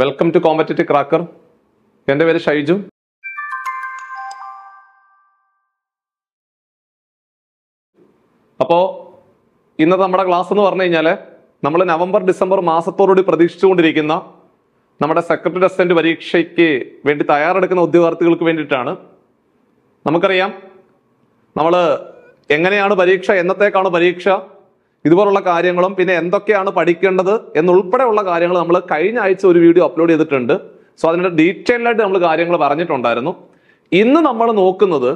welcome to competitive cracker എൻ്റെ പേര് ഷൈജു അപ്പോൾ ഇന്നത്തെ നമ്മുടെ ക്ലാസ് എന്ന് പറഞ്ഞു കഴിഞ്ഞാൽ നമ്മൾ നവംബർ ഡിസംബർ മാസത്തോടുകൂടി പ്രതീക്ഷിച്ചുകൊണ്ടിരിക്കുന്ന നമ്മുടെ സെക്രട്ടറി അസിസ്റ്റന്റ് പരീക്ഷയ്ക്ക് വേണ്ടി തയ്യാറെടുക്കുന്ന ഉദ്യോഗാർത്ഥികൾക്ക് വേണ്ടിയിട്ടാണ് നമുക്കറിയാം നമ്മൾ എങ്ങനെയാണ് പരീക്ഷ എന്നത്തേക്കാണ് പരീക്ഷ ഇതുപോലുള്ള കാര്യങ്ങളും പിന്നെ എന്തൊക്കെയാണ് പഠിക്കേണ്ടത് എന്നുൾപ്പെടെയുള്ള കാര്യങ്ങൾ നമ്മൾ കഴിഞ്ഞ ആഴ്ച ഒരു വീഡിയോ അപ്ലോഡ് ചെയ്തിട്ടുണ്ട് സോ അതിൻ്റെ ഡീറ്റെയിൽഡായിട്ട് നമ്മൾ കാര്യങ്ങൾ പറഞ്ഞിട്ടുണ്ടായിരുന്നു ഇന്ന് നമ്മൾ നോക്കുന്നത്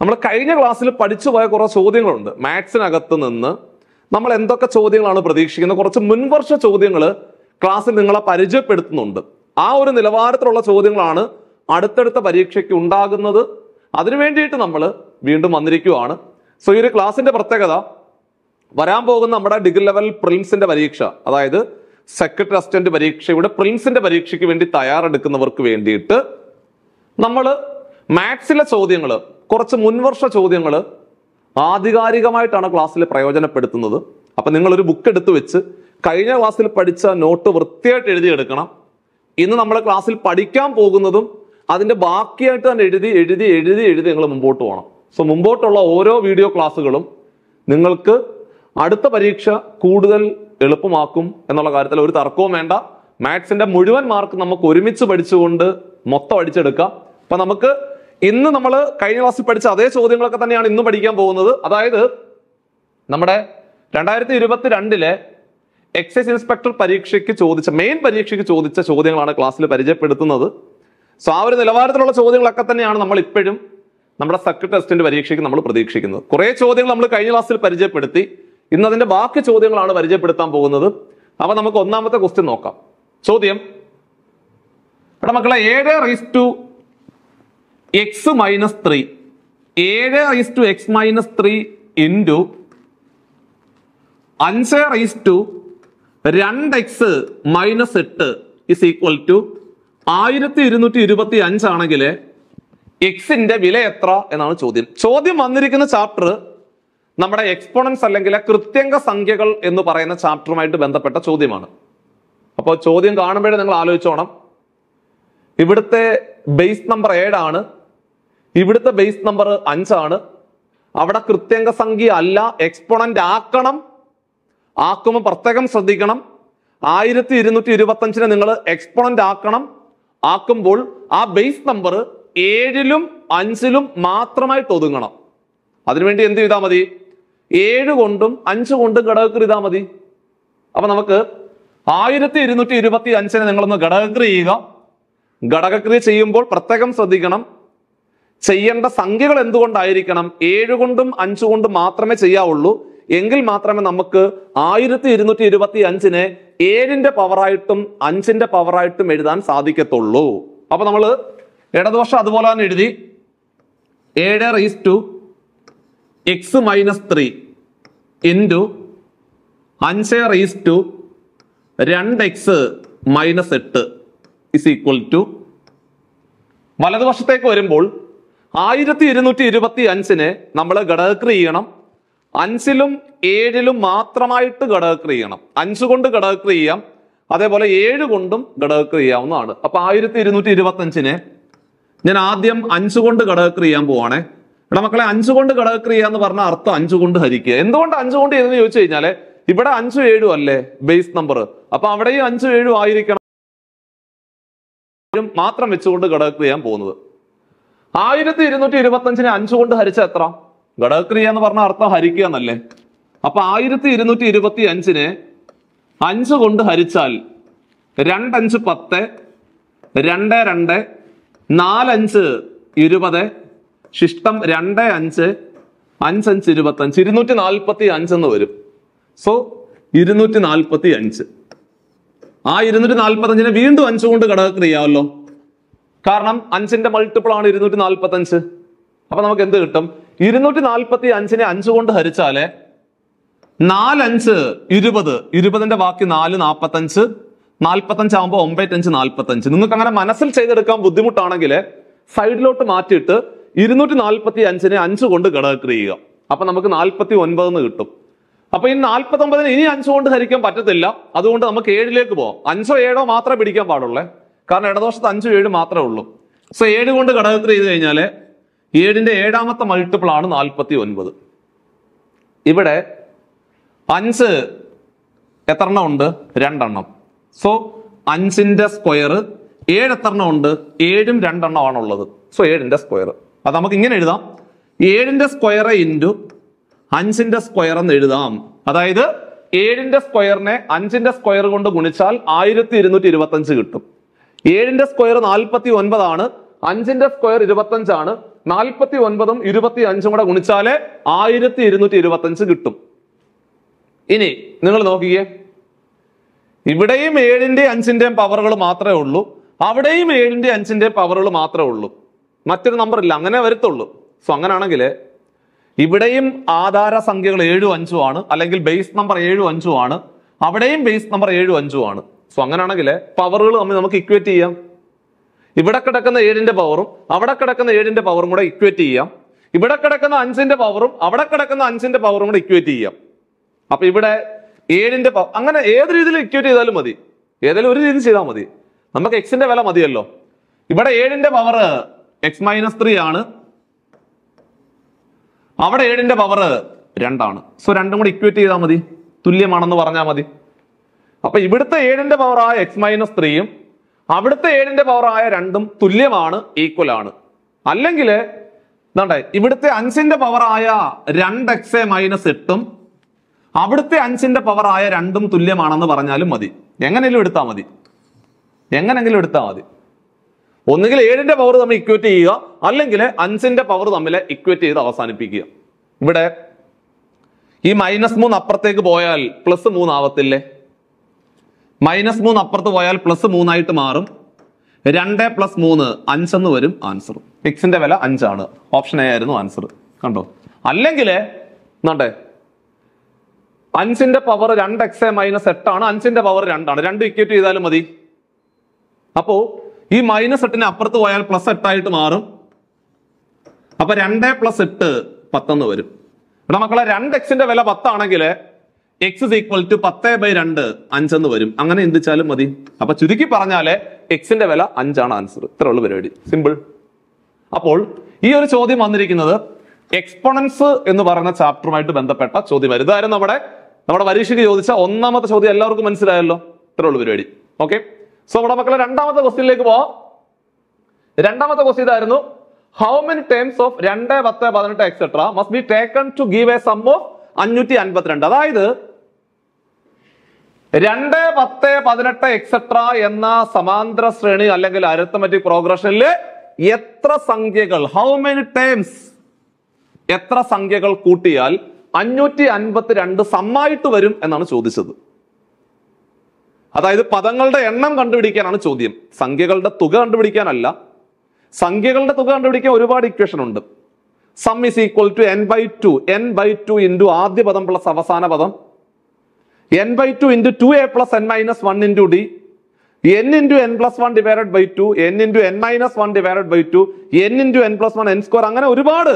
നമ്മൾ കഴിഞ്ഞ ക്ലാസ്സിൽ പഠിച്ചു പോയ കുറേ ചോദ്യങ്ങളുണ്ട് മാത്സിനകത്ത് നിന്ന് നമ്മൾ എന്തൊക്കെ ചോദ്യങ്ങളാണ് പ്രതീക്ഷിക്കുന്നത് കുറച്ച് മുൻവർഷ ചോദ്യങ്ങൾ ക്ലാസ്സിൽ നിങ്ങളെ പരിചയപ്പെടുത്തുന്നുണ്ട് ആ ഒരു നിലവാരത്തിലുള്ള ചോദ്യങ്ങളാണ് അടുത്തടുത്ത പരീക്ഷയ്ക്ക് ഉണ്ടാകുന്നത് അതിനു വേണ്ടിയിട്ട് നമ്മൾ വീണ്ടും വന്നിരിക്കുവാണ് സോ ഈ ഒരു ക്ലാസ്സിന്റെ പ്രത്യേകത വരാൻ പോകുന്ന നമ്മുടെ ഡിഗ്രി ലെവൽ പ്രിലിംസിന്റെ പരീക്ഷ അതായത് സെക്രട്ടറി അസിസ്റ്റന്റ് പരീക്ഷയുടെ പ്രിലിംസിന്റെ പരീക്ഷയ്ക്ക് വേണ്ടി തയ്യാറെടുക്കുന്നവർക്ക് വേണ്ടിയിട്ട് നമ്മൾ മാത്സിലെ ചോദ്യങ്ങൾ കുറച്ച് മുൻവർഷ ചോദ്യങ്ങൾ ആധികാരികമായിട്ടാണ് ക്ലാസ്സിൽ പ്രയോജനപ്പെടുത്തുന്നത് അപ്പം നിങ്ങളൊരു ബുക്ക് എടുത്തു വെച്ച് കഴിഞ്ഞ ക്ലാസ്സിൽ പഠിച്ച നോട്ട് വൃത്തിയായിട്ട് എഴുതിയെടുക്കണം ഇന്ന് നമ്മൾ ക്ലാസ്സിൽ പഠിക്കാൻ പോകുന്നതും അതിൻ്റെ ബാക്കിയായിട്ട് തന്നെ എഴുതി എഴുതി എഴുതി എഴുതി നിങ്ങൾ മുമ്പോട്ട് പോകണം സോ മുമ്പോട്ടുള്ള ഓരോ വീഡിയോ ക്ലാസ്സുകളും നിങ്ങൾക്ക് അടുത്ത പരീക്ഷ കൂടുതൽ എളുപ്പമാക്കും എന്നുള്ള കാര്യത്തിൽ ഒരു തർക്കവും വേണ്ട മാത്സിന്റെ മുഴുവൻ മാർക്ക് നമുക്ക് ഒരുമിച്ച് പഠിച്ചുകൊണ്ട് മൊത്തം അടിച്ചെടുക്കാം അപ്പൊ നമുക്ക് ഇന്ന് നമ്മൾ കഴിഞ്ഞ ക്ലാസ്സിൽ പഠിച്ച അതേ ചോദ്യങ്ങളൊക്കെ തന്നെയാണ് ഇന്ന് പഠിക്കാൻ പോകുന്നത് അതായത് നമ്മുടെ രണ്ടായിരത്തി രണ്ടിലെ എക്സൈസ് ഇൻസ്പെക്ടർ പരീക്ഷയ്ക്ക് ചോദിച്ച മെയിൻ പരീക്ഷയ്ക്ക് ചോദിച്ച ചോദ്യങ്ങളാണ് ക്ലാസ്സിൽ പരിചയപ്പെടുത്തുന്നത് സോ ആ ഒരു നിലവാരത്തിലുള്ള ചോദ്യങ്ങളൊക്കെ തന്നെയാണ് നമ്മൾ ഇപ്പോഴും നമ്മുടെ സെക്രട്ടറി ടെസ്റ്റിന്റെ പരീക്ഷയ്ക്ക് നമ്മൾ പ്രതീക്ഷിക്കുന്നത് കുറേ ചോദ്യങ്ങൾ നമ്മൾ കഴിഞ്ഞ ക്ലാസ്സിൽ പരിചയപ്പെടുത്തി ഇന്ന് അതിന്റെ ബാക്കി ചോദ്യങ്ങളാണ് പരിചയപ്പെടുത്താൻ പോകുന്നത് അപ്പൊ നമുക്ക് ഒന്നാമത്തെ ക്വസ്റ്റ്യൻ നോക്കാം ചോദ്യം ഇവിടെ മക്കളെ ഏഴ് raise to x minus three ഏഴ് raise to x minus three into അഞ്ച് റൈസ് ടു രണ്ട് എക്സ് മൈനസ് എട്ട് ഇസ് ഈക്വൽ ടു ആയിരത്തി ഇരുന്നൂറ്റി ഇരുപത്തി അഞ്ചാണെങ്കിൽ എക്സിന്റെ വില എത്ര എന്നാണ് ചോദ്യം ചോദ്യം വന്നിരിക്കുന്ന ചാപ്റ്റർ നമ്മുടെ എക്സ്പോണൻസ് അല്ലെങ്കിൽ കൃത്യങ്ക സംഖ്യകൾ എന്ന് പറയുന്ന ചാപ്റ്ററുമായിട്ട് ബന്ധപ്പെട്ട ചോദ്യമാണ് അപ്പോൾ ചോദ്യം കാണുമ്പോഴേ നിങ്ങൾ ആലോചിച്ചോണം ഇവിടുത്തെ ബേസ് നമ്പർ ഏഴാണ് ഇവിടുത്തെ ബേസ് നമ്പർ അഞ്ചാണ് അവിടെ കൃത്യങ്ക സംഖ്യ അല്ല എക്സ്പോണന്റ് ആക്കണം ആക്കുമ്പോൾ പ്രത്യേകം ശ്രദ്ധിക്കണം ആയിരത്തി ഇരുന്നൂറ്റി അഞ്ചിന് നിങ്ങൾ എക്സ്പോണന്റ് ആക്കണം ആക്കുമ്പോൾ ആ ബേസ് നമ്പർ ഏഴിലും അഞ്ചിലും മാത്രമായിട്ട് ഒതുങ്ങണം അതിനുവേണ്ടി എന്ത് ചെയ്താൽ മതി ഏഴ് കൊണ്ടും അഞ്ചു കൊണ്ടും ഘടകക്രി ഇതാ മതി അപ്പൊ നമുക്ക് ആയിരത്തി ഇരുന്നൂറ്റി ഇരുപത്തി അഞ്ചിന് നിങ്ങളൊന്ന് ഘടകക്രി ചെയ്യുക ഘടകക്രിയ ചെയ്യുമ്പോൾ പ്രത്യേകം ശ്രദ്ധിക്കണം ചെയ്യേണ്ട സംഖ്യകൾ എന്തുകൊണ്ടായിരിക്കണം ഏഴ് കൊണ്ടും അഞ്ചു കൊണ്ടും മാത്രമേ ചെയ്യാവുള്ളൂ എങ്കിൽ മാത്രമേ നമുക്ക് ആയിരത്തി ഇരുന്നൂറ്റി ഇരുപത്തി അഞ്ചിന് ഏഴിന്റെ പവറായിട്ടും അഞ്ചിന്റെ പവറായിട്ടും എഴുതാൻ സാധിക്കത്തുള്ളൂ അപ്പൊ നമ്മൾ ഇടതുവശം അതുപോലെ തന്നെ എഴുതി ഏഴ് raise to x minus three into അഞ്ച് റേസ് ടു രണ്ട് എക്സ് മൈനസ് എട്ട് ഇസ് ഈക്വൽ ടു വലതുവശത്തേക്ക് വരുമ്പോൾ ആയിരത്തി ഇരുന്നൂറ്റി ഇരുപത്തി അഞ്ചിനെ നമ്മൾ ഘടകക്രി ചെയ്യണം അഞ്ചിലും ഏഴിലും മാത്രമായിട്ട് ഘടകക്രി ചെയ്യണം അഞ്ച് കൊണ്ട് ഘടകക്രി ചെയ്യാം അതേപോലെ ഏഴ് കൊണ്ടും ഘടകക്രി ചെയ്യാവുന്നതാണ് അപ്പൊ ആയിരത്തി ഇരുന്നൂറ്റി ഇരുപത്തി അഞ്ചിനെ ഞാൻ ആദ്യം അഞ്ചു കൊണ്ട് ഘടകക്രി ചെയ്യാൻ പോവാണേ ഇവിടെ മക്കളെ അഞ്ചുകൊണ്ട് ഘടകക്രിയ എന്ന് പറഞ്ഞ അർത്ഥം അഞ്ചുകൊണ്ട് ഹരിക്കുക എന്തുകൊണ്ട് അഞ്ചുകൊണ്ട് എന്ന് ചോദിച്ചു കഴിഞ്ഞാല് ഇവിടെ അഞ്ചു ഏഴും അല്ലേ ബേസ് നമ്പർ അപ്പൊ അവിടെയും അഞ്ചു ഏഴും ആയിരിക്കണം മാത്രം വെച്ചുകൊണ്ട് ഘടകക്രിയ പോകുന്നത് ആയിരത്തി ഇരുന്നൂറ്റി ഇരുപത്തി അഞ്ചു അഞ്ചുകൊണ്ട് ഹരിച്ച എത്ര ഘടകക്രിയ എന്ന് പറഞ്ഞ അർത്ഥം ഹരിക്കുക എന്നല്ലേ അപ്പൊ ആയിരത്തി ഇരുന്നൂറ്റി ഇരുപത്തി അഞ്ചിന് അഞ്ച് കൊണ്ട് ഹരിച്ചാൽ രണ്ടഞ്ച് പത്ത് രണ്ട് രണ്ട് നാലഞ്ച് ഇരുപത് ശിഷ്ടം രണ്ട് അഞ്ച് അഞ്ച് അഞ്ച് ഇരുപത്തി അഞ്ച് ഇരുന്നൂറ്റി നാൽപ്പത്തി അഞ്ച് എന്ന് വരും സോ ഇരുന്നൂറ്റി നാൽപ്പത്തി അഞ്ച് ആ ഇരുന്നൂറ്റി നാൽപ്പത്തി അഞ്ചിനെ വീണ്ടും അഞ്ചു കൊണ്ട് ഘടകത്തിന് ചെയ്യാമല്ലോ കാരണം അഞ്ചിന്റെ മൾട്ടിപ്പിൾ ആണ് ഇരുന്നൂറ്റി നാൽപ്പത്തി അഞ്ച് അപ്പൊ നമുക്ക് എന്ത് കിട്ടും ഇരുന്നൂറ്റി നാൽപ്പത്തി അഞ്ചിനെ അഞ്ചു കൊണ്ട് ഹരിച്ചാല് നാലഞ്ച് ഇരുപത് ഇരുപതിന്റെ ബാക്കി നാല് നാൽപ്പത്തഞ്ച് നാൽപ്പത്തഞ്ച് ആകുമ്പോൾ ഒമ്പത്തഞ്ച് നാൽപ്പത്തഞ്ച് നിങ്ങൾക്ക് അങ്ങനെ മനസ്സിൽ ചെയ്തെടുക്കാൻ ബുദ്ധിമുട്ടാണെങ്കിൽ സൈഡിലോട്ട് മാറ്റിയിട്ട് ഇരുന്നൂറ്റി നാൽപ്പത്തി അഞ്ചിനെ അഞ്ച് കൊണ്ട് ഘടകം ചെയ്യുക അപ്പൊ നമുക്ക് നാൽപ്പത്തി ഒൻപതെന്ന് കിട്ടും അപ്പൊ ഈ നാൽപ്പത്തി ഒമ്പതിന് ഇനി അഞ്ച് കൊണ്ട് ഹരിക്കാൻ പറ്റത്തില്ല അതുകൊണ്ട് നമുക്ക് ഏഴിലേക്ക് പോകാം അഞ്ചോ ഏഴോ മാത്രമേ പിടിക്കാൻ പാടുള്ളൂ കാരണം ഇടദോഷത്ത് അഞ്ചോ ഏഴ് മാത്രമേ ഉള്ളൂ സൊ ഏഴ് കൊണ്ട് ഘടകം ചെയ്ത് കഴിഞ്ഞാൽ ഏഴിന്റെ ഏഴാമത്തെ മൾട്ടിപ്പിൾ ആണ് നാൽപ്പത്തി ഒൻപത് ഇവിടെ അഞ്ച് എത്ര എണ്ണം ഉണ്ട് രണ്ടെണ്ണം സോ അഞ്ചിന്റെ സ്ക്വയർ ഏഴ് എത്ര എണ്ണം ഉണ്ട് ഏഴും രണ്ടെണ്ണമാണുള്ളത് സോ ഏഴിന്റെ സ്ക്വയർ അത് നമുക്ക് ഇങ്ങനെ എഴുതാം ഏഴിൻ്റെ സ്ക്വയർ ഇൻറ്റു അഞ്ചിൻ്റെ സ്ക്വയർ എന്ന് എഴുതാം അതായത് ഏഴിൻ്റെ സ്ക്വയറിനെ അഞ്ചിൻ്റെ സ്ക്വയർ കൊണ്ട് ഗുണിച്ചാൽ ആയിരത്തി ഇരുന്നൂറ്റി ഇരുപത്തഞ്ച് കിട്ടും ഏഴിൻ്റെ സ്ക്വയർ നാൽപ്പത്തി ഒൻപതാണ് അഞ്ചിന്റെ സ്ക്വയർ ഇരുപത്തഞ്ചാണ് നാൽപ്പത്തി ഒൻപതും ഇരുപത്തി അഞ്ചും കൂടെ ഗുണിച്ചാലേ ആയിരത്തി ഇരുന്നൂറ്റി ഇരുപത്തഞ്ച് കിട്ടും ഇനി നിങ്ങൾ നോക്കിയേ ഇവിടെയും ഏഴിന്റെ അഞ്ചിന്റെയും പവറുകൾ മാത്രമേ ഉള്ളൂ അവിടെയും ഏഴിന്റെ അഞ്ചിന്റെയും പവറുകൾ മാത്രമേ ഉള്ളൂ മറ്റൊരു നമ്പർ ഇല്ല അങ്ങനെ വരത്തുള്ളൂ സോ അങ്ങനെയാണെങ്കിൽ ഇവിടെയും ആധാര സംഖ്യകൾ ഏഴും അഞ്ചും ആണ് അല്ലെങ്കിൽ ബേസ് നമ്പർ ഏഴും അഞ്ചും ആണ് അവിടെയും ബേസ് നമ്പർ ഏഴും അഞ്ചും ആണ് സോ അങ്ങനെയാണെങ്കിൽ പവറുകൾ തമ്മിൽ നമുക്ക് ഇക്വേറ്റ് ചെയ്യാം ഇവിടെ കിടക്കുന്ന ഏഴിന്റെ പവറും അവിടെ കിടക്കുന്ന ഏഴിന്റെ പവറും കൂടെ ഇക്വേറ്റ് ചെയ്യാം ഇവിടെ കിടക്കുന്ന അഞ്ചിന്റെ പവറും അവിടെ കിടക്കുന്ന അഞ്ചിന്റെ പവറും കൂടെ ഇക്വേറ്റ് ചെയ്യാം അപ്പൊ ഇവിടെ ഏഴിന്റെ പവർ അങ്ങനെ ഏത് രീതിയിൽ ഇക്വേറ്റ് ചെയ്താലും മതി ഏതെങ്കിലും ഒരു രീതി ചെയ്താൽ മതി നമുക്ക് എക്സിന്റെ വില മതിയല്ലോ ഇവിടെ ഏഴിന്റെ പവർ എക്സ് മൈനസ് ത്രീ ആണ് അവിടെ ഏഴിന്റെ പവർ രണ്ടാണ് സോ രണ്ടും കൂടി ഇക്വേറ്റ് ചെയ്താൽ മതി തുല്യമാണെന്ന് പറഞ്ഞാൽ മതി അപ്പൊ ഇവിടുത്തെ ഏഴിന്റെ പവർ ആയ എക്സ് മൈനസ് ത്രീയും അവിടുത്തെ ഏഴിന്റെ പവർ ആയ രണ്ടും തുല്യമാണ് ഈക്വൽ ആണ് അല്ലെങ്കിൽ എന്താണ്ടേ ഇവിടുത്തെ അഞ്ചിന്റെ പവർ ആയ രണ്ട് എക്സ് മൈനസ് എട്ടും അവിടുത്തെ അഞ്ചിന്റെ പവർ ആയ രണ്ടും തുല്യമാണെന്ന് പറഞ്ഞാലും മതി എങ്ങനെയെങ്കിലും എടുത്താൽ മതി എങ്ങനെങ്കിലും എടുത്താൽ മതി ഒന്നുകിൽ ഏഴിന്റെ പവർ തമ്മിൽ ഇക്വേറ്റ് ചെയ്യുക അല്ലെങ്കിൽ അഞ്ചിന്റെ പവർ തമ്മിൽ ഇക്വേറ്റ് ചെയ്ത് അവസാനിപ്പിക്കുക ഇവിടെ ഈ മൈനസ് മൂന്ന് അപ്പുറത്തേക്ക് പോയാൽ പ്ലസ് മൂന്നാവത്തില്ലേ മൈനസ് മൂന്ന് അപ്പുറത്ത് പോയാൽ പ്ലസ് മൂന്നായിട്ട് മാറും രണ്ട് പ്ലസ് മൂന്ന് അഞ്ചെന്ന് വരും ആൻസർ എക്സിന്റെ വില അഞ്ചാണ് ഓപ്ഷൻ എ ആയിരുന്നു ആൻസർ കണ്ടോ അല്ലെങ്കിൽ എന്നാട്ടെ അഞ്ചിന്റെ പവർ രണ്ട് എക്സ് മൈനസ് എട്ടാണ് അഞ്ചിന്റെ പവർ രണ്ടാണ് രണ്ട് ഇക്വറ്റ് ചെയ്താലും മതി അപ്പോ ഈ മൈനസ് എട്ടിന് അപ്പുറത്ത് പോയാൽ പ്ലസ് എട്ടായിട്ട് മാറും അപ്പൊ രണ്ട് പ്ലസ് എട്ട് പത്തെന്ന് വരും ഇവിടെ മക്കളെ രണ്ട് എക്സിന്റെ വില പത്താണെങ്കിൽ എക്സ് ഇസ് ഈക്വൽ ടു പത്ത് ബൈ രണ്ട് അഞ്ചെന്ന് വരും അങ്ങനെ എന്തിച്ചാലും മതി അപ്പൊ ചുരുക്കി പറഞ്ഞാല് എക്സിന്റെ വില അഞ്ചാണ് ആൻസർ ഇത്ര ഉള്ള പരിപാടി സിമ്പിൾ അപ്പോൾ ഈ ഒരു ചോദ്യം വന്നിരിക്കുന്നത് എക്സ്പൊണൻസ് എന്ന് പറയുന്ന ചാപ്റ്ററുമായിട്ട് ബന്ധപ്പെട്ട ചോദ്യമായിരുന്നു ഇതായിരുന്നു നമ്മുടെ നമ്മുടെ പരീക്ഷയ്ക്ക് ചോദിച്ച ഒന്നാമത്തെ ചോദ്യം എല്ലാവർക്കും മനസ്സിലായല്ലോ ഇത്ര ഉള്ള പരിപാടി ഓക്കെ സോ നമ്മുടെ മക്കളെ രണ്ടാമത്തെ ക്വസ്റ്റ്യനിലേക്ക് പോവാം രണ്ടാമത്തെ ക്വസ്റ്റ്യൻ ഇതായിരുന്നു ഹൗ മെനി ടേംസ് ഓഫ് രണ്ട് പത്ത് പതിനെട്ട് etcetera must be taken to give a sum of അഞ്ഞൂറ്റി അൻപത്തിരണ്ട് അതായത് രണ്ട് പത്ത് പതിനെട്ട് എക്സെട്ര എന്ന സമാന്തര ശ്രേണി അല്ലെങ്കിൽ അരിത്തമെറ്റിക് പ്രോഗ്രഷനിൽ എത്ര സംഖ്യകൾ ഹൗ മെനി ടേംസ് എത്ര സംഖ്യകൾ കൂട്ടിയാൽ അഞ്ഞൂറ്റി അൻപത്തിരണ്ട് സമ്മായിട്ട് വരും എന്നാണ് ചോദിച്ചത് അതായത് പദങ്ങളുടെ എണ്ണം കണ്ടുപിടിക്കാനാണ് ചോദ്യം സംഖ്യകളുടെ തുക കണ്ടുപിടിക്കാനല്ല സംഖ്യകളുടെ തുക കണ്ടുപിടിക്കാൻ ഒരുപാട് ഇക്വേഷൻ ഉണ്ട് sum is equal to n by two n by two into ആദ്യ പദം പ്ലസ് അവസാന പദം n by two into two a plus n minus one into d n into n plus one divided by two n into n minus one divided by two n into n plus one n square അങ്ങനെ ഒരുപാട്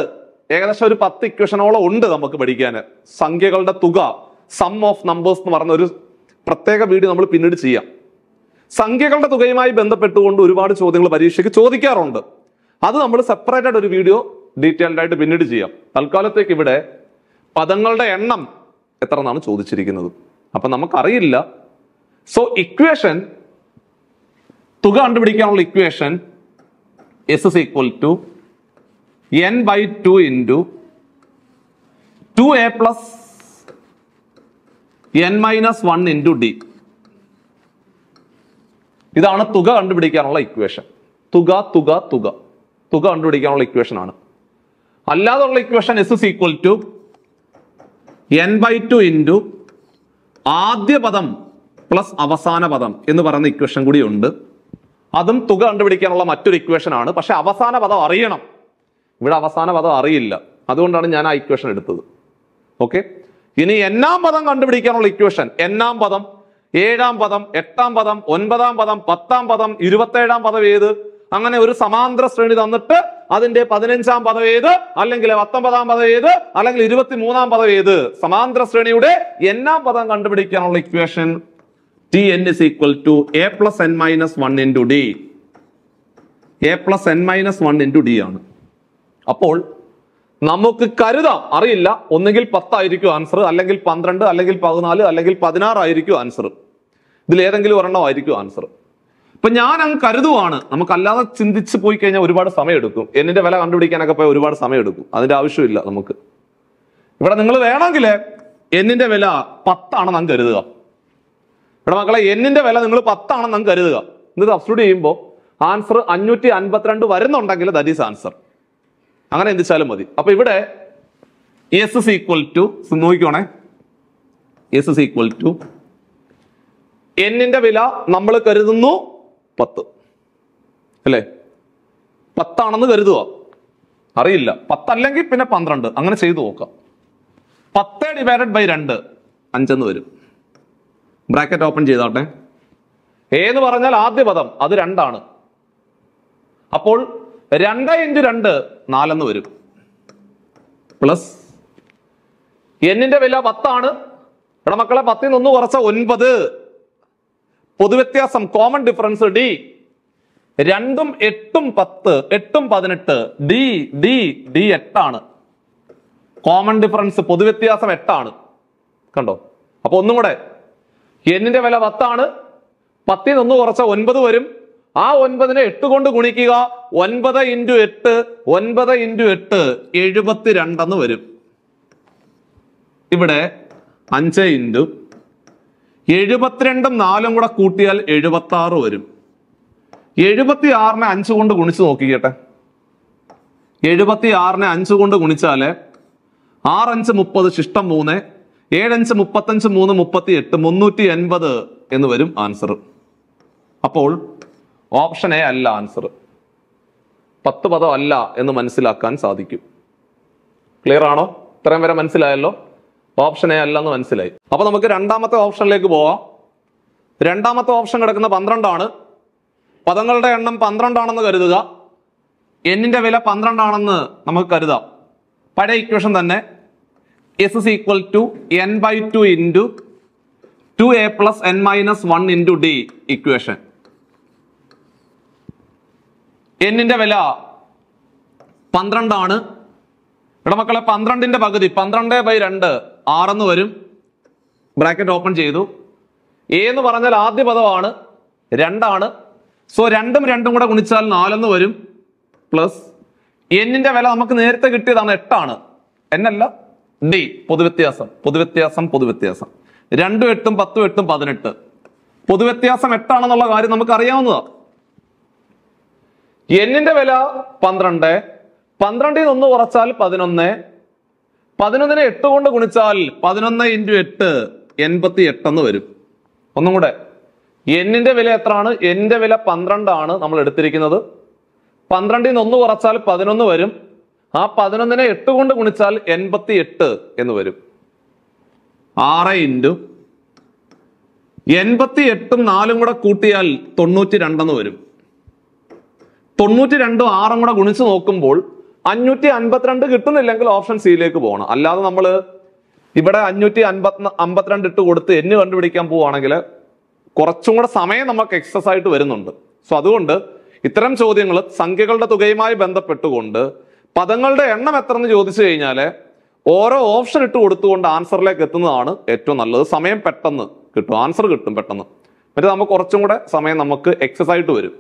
ഏകദേശം ഒരു പത്ത് ഇക്വേഷനോളം ഉണ്ട് നമുക്ക് പഠിക്കാൻ സംഖ്യകളുടെ തുക സം ഓഫ് നമ്പേഴ്സ് എന്ന് പറഞ്ഞ ഒരു പ്രത്യേക വീഡിയോ നമ്മൾ പിന്നീട് ചെയ്യാം സംഖ്യകളുടെ തുകയുമായി ബന്ധപ്പെട്ടുകൊണ്ട് ഒരുപാട് ചോദ്യങ്ങൾ പരീക്ഷയ്ക്ക് ചോദിക്കാറുണ്ട് അത് നമ്മൾ സെപ്പറേറ്റ് ആയിട്ട് ഒരു വീഡിയോ ഡീറ്റെയിൽഡ് ആയിട്ട് പിന്നീട് ചെയ്യാം തൽക്കാലത്തേക്ക് ഇവിടെ പദങ്ങളുടെ എണ്ണം എത്ര എന്നാണ് ചോദിച്ചിരിക്കുന്നത് അപ്പൊ നമുക്കറിയില്ല സോ ഇക്വേഷൻ തുക കണ്ടുപിടിക്കാനുള്ള equation S is equal to n by two into two a plus n minus one into d ഇതാണ് തുക കണ്ടുപിടിക്കാനുള്ള ഇക്വേഷൻ തുക തുക തുക തുക കണ്ടുപിടിക്കാനുള്ള ഇക്വേഷൻ ആണ് അല്ലാതുള്ള equation S is equal to n by two into ആദ്യ പദം പ്ലസ് അവസാന പദം എന്ന് പറയുന്ന ഇക്വേഷൻ കൂടി ഉണ്ട് അതും തുക കണ്ടുപിടിക്കാനുള്ള മറ്റൊരു ഇക്വേഷൻ ആണ് പക്ഷെ അവസാന പദം അറിയണം ഇവിടെ അവസാന പദം അറിയില്ല അതുകൊണ്ടാണ് ഞാൻ ആ ഇക്വേഷൻ എടുത്തത് ഓക്കെ ഇനി എന്നാം പദം കണ്ടുപിടിക്കാനുള്ള ഇക്വേഷൻ എന്നാം പദം ഏഴാം പദം എട്ടാം പദം ഒൻപതാം പദം പത്താം പദം ഇരുപത്തേഴാം പദം ഏത് അങ്ങനെ ഒരു സമാന്തര ശ്രേണി തന്നിട്ട് അതിന്റെ പതിനഞ്ചാം പദം ഏത് അല്ലെങ്കിൽ പത്തൊമ്പതാം പദം ഏത് അല്ലെങ്കിൽ ഇരുപത്തി മൂന്നാം പദം ഏത് സമാന്തര ശ്രേണിയുടെ എന്നാം പദം കണ്ടുപിടിക്കാനുള്ള equation T n is equal to a plus n minus one into d a plus n minus one into d ആണ് അപ്പോൾ നമുക്ക് കരുതാം അറിയില്ല ഒന്നുകിൽ പത്തായിരിക്കും ആൻസർ അല്ലെങ്കിൽ പന്ത്രണ്ട് അല്ലെങ്കിൽ പതിനാല് അല്ലെങ്കിൽ പതിനാറായിരിക്കും ആൻസർ ഇതിൽ ഏതെങ്കിലും ഒരെണ്ണമായിരിക്കും ആൻസർ ഇപ്പൊ ഞാൻ അങ്ങ് കരുതുവാണ് നമുക്കല്ലാതെ ചിന്തിച്ച് പോയി കഴിഞ്ഞാൽ ഒരുപാട് സമയം എടുക്കും എന്നിന്റെ വില കണ്ടുപിടിക്കാനൊക്കെ പോയി ഒരുപാട് സമയം എടുക്കും അതിന്റെ ആവശ്യമില്ല നമുക്ക് ഇവിടെ നിങ്ങൾ വേണമെങ്കിൽ എന്നിന്റെ വില പത്താണെന്ന് അങ്ങ് കരുതുക ഇവിടെ മക്കളെ എന്നിന്റെ വില നിങ്ങൾ പത്താണെന്ന് അങ്ങ് കരുതുക ഇത് സബ്സ്റ്റിറ്റ്യൂട്ട് ചെയ്യുമ്പോൾ ആൻസർ അഞ്ഞൂറ്റി അൻപത്തിരണ്ട് വരുന്നുണ്ടെങ്കിൽ ദറ്റ് ഈസ് ആൻസർ അങ്ങനെ എന്തിച്ചാലും മതി അപ്പൊ ഇവിടെ എസ് എസ് ഈക്വൽ ടു നോക്കിക്കോണേ എസ് എസ് ഈക്വൽ ടു എന്നിന്റെ വില നമ്മൾ കരുതുന്നു പത്ത് അല്ലേ പത്താണെന്ന് കരുതുക അറിയില്ല പത്തല്ലെങ്കിൽ പിന്നെ പന്ത്രണ്ട് അങ്ങനെ ചെയ്തു നോക്കാം പത്ത് ഡിവൈഡഡ് ബൈ രണ്ട് അഞ്ചെന്ന് വരും ബ്രാക്കറ്റ് ഓപ്പൺ ചെയ്തോട്ടെ എന്ന് പറഞ്ഞാൽ ആദ്യ പദം അത് രണ്ടാണ് അപ്പോൾ രണ്ട് ഇൻറ്റു രണ്ട് നാലെന്ന് വരും പ്ലസ് എന്നിന്റെ വില പത്താണ് ഇവിടെ മക്കളെ പത്തിൽ നിന്ന് കുറച്ച ഒൻപത് പൊതുവ്യത്യാസം കോമൺ ഡിഫറൻസ് ഡി രണ്ടും എട്ടും പത്ത് എട്ടും പതിനെട്ട് ഡി ഡി ഡി എട്ടാണ് കോമൺ ഡിഫറൻസ് പൊതുവ്യത്യാസം എട്ടാണ് കണ്ടോ അപ്പൊ ഒന്നും കൂടെ എന്നിന്റെ വില പത്താണ് പത്തിൽ നിന്ന് കുറച്ച ഒൻപത് വരും ആ ഒൻപതിനെ എട്ട് കൊണ്ട് ഗുണിക്കുക ഒൻപത് ഇൻറ്റു എട്ട് ഒൻപത് ഇൻറ്റു എട്ട് എഴുപത്തി രണ്ടെന്ന് വരും ഇവിടെ അഞ്ച് ഇൻറ്റു എഴുപത്തിരണ്ടും നാലും കൂടെ കൂട്ടിയാൽ എഴുപത്തി ആറ് വരും എഴുപത്തി ആറിനെ അഞ്ച് കൊണ്ട് ഗുണിച്ച് നോക്കിക്കട്ടെ എഴുപത്തി ആറിനെ അഞ്ച് കൊണ്ട് ഗുണിച്ചാൽ ആറഞ്ച് മുപ്പത് ശിഷ്ടം മൂന്ന് ഏഴഞ്ച് മുപ്പത്തഞ്ച് മൂന്ന് മുപ്പത്തി എട്ട് മുന്നൂറ്റി എൺപത് എന്ന് വരും ആൻസർ അപ്പോൾ ഓപ്ഷൻ എ അല്ല ആൻസർ പത്ത് പദം അല്ല എന്ന് മനസ്സിലാക്കാൻ സാധിക്കും ക്ലിയർ ആണോ ഇത്രയും വരെ മനസ്സിലായല്ലോ ഓപ്ഷൻ എ അല്ല എന്ന് മനസ്സിലായി അപ്പോൾ നമുക്ക് രണ്ടാമത്തെ ഓപ്ഷനിലേക്ക് പോവാം രണ്ടാമത്തെ ഓപ്ഷൻ കിടക്കുന്ന പന്ത്രണ്ടാണ് പദങ്ങളുടെ എണ്ണം പന്ത്രണ്ടാണെന്ന് കരുതുക എന്നിൻ്റെ വില പന്ത്രണ്ടാണെന്ന് നമുക്ക് കരുതാം പഴയ ഇക്വേഷൻ തന്നെ S is equal to n by two into two a plus n minus one into d equation എന്നിന്റെ വില പന്ത്രണ്ടാണ് ഇവിടെ മക്കളെ പന്ത്രണ്ടിന്റെ പകുതി പന്ത്രണ്ട് ബൈ രണ്ട് ആറെന്ന് വരും ബ്രാക്കറ്റ് ഓപ്പൺ ചെയ്തു എ എന്ന് പറഞ്ഞാൽ ആദ്യ പദമാണ് രണ്ടാണ് സോ രണ്ടും രണ്ടും കൂടെ ഗുണിച്ചാൽ നാലെന്ന് വരും പ്ലസ് എന്നിന്റെ വില നമുക്ക് നേരത്തെ കിട്ടിയതാണ് എട്ടാണ് എന്നല്ല ഡി പൊതുവ്യത്യാസം പൊതുവ്യത്യാസം പൊതുവ്യത്യാസം രണ്ടും എട്ടും പത്തും എട്ടും പതിനെട്ട് പൊതുവ്യത്യാസം എട്ടാണെന്നുള്ള കാര്യം നമുക്ക് അറിയാവുന്നതാണ് എന്നിന്റെ വില പന്ത്രണ്ട് പന്ത്രണ്ടിൽ നിന്ന് ഒന്ന് കുറച്ചാൽ പതിനൊന്ന് പതിനൊന്നിനെ എട്ട് കൊണ്ട് ഗുണിച്ചാൽ പതിനൊന്ന് ഇൻറ്റു എട്ട് എൺപത്തി എട്ടെന്ന് വരും ഒന്നും കൂടെ എന്നിന്റെ വില എത്രയാണ് എന്റെ വില പന്ത്രണ്ടാണ് നമ്മൾ എടുത്തിരിക്കുന്നത് പന്ത്രണ്ടിൽ നിന്ന് ഒന്ന് കുറച്ചാൽ പതിനൊന്ന് വരും ആ പതിനൊന്നിനെ എട്ട് കൊണ്ട് ഗുണിച്ചാൽ എൺപത്തി എട്ട് എന്ന് വരും ആറ് ഇൻറ്റു എൺപത്തി എട്ടും നാലും കൂടെ കൂട്ടിയാൽ തൊണ്ണൂറ്റി രണ്ടെന്ന് വരും തൊണ്ണൂറ്റി രണ്ടും ആറും കൂടെ ഗുണിച്ച് നോക്കുമ്പോൾ അഞ്ഞൂറ്റി അൻപത്തിരണ്ട് കിട്ടുന്നില്ലെങ്കിൽ ഓപ്ഷൻ സിയിലേക്ക് പോകണം അല്ലാതെ നമ്മൾ ഇവിടെ അഞ്ഞൂറ്റി അൻപത്തി അമ്പത്തിരണ്ട് ഇട്ട് കൊടുത്ത് എന്ന് കണ്ടുപിടിക്കാൻ പോവുകയാണെങ്കിൽ കുറച്ചും കൂടെ സമയം നമുക്ക് എക്സസ് ആയിട്ട് വരുന്നുണ്ട് സോ അതുകൊണ്ട് ഇത്തരം ചോദ്യങ്ങൾ സംഖ്യകളുടെ തുകയുമായി ബന്ധപ്പെട്ടുകൊണ്ട് പദങ്ങളുടെ എണ്ണം എത്ര എന്ന് ചോദിച്ചു കഴിഞ്ഞാൽ ഓരോ ഓപ്ഷൻ ഇട്ട് കൊടുത്തുകൊണ്ട് ആൻസറിലേക്ക് എത്തുന്നതാണ് ഏറ്റവും നല്ലത് സമയം പെട്ടെന്ന് കിട്ടും ആൻസർ കിട്ടും പെട്ടെന്ന് എന്നിട്ട് നമുക്ക് കുറച്ചും കൂടെ സമയം നമുക്ക് എക്സസ് ആയിട്ട് വരും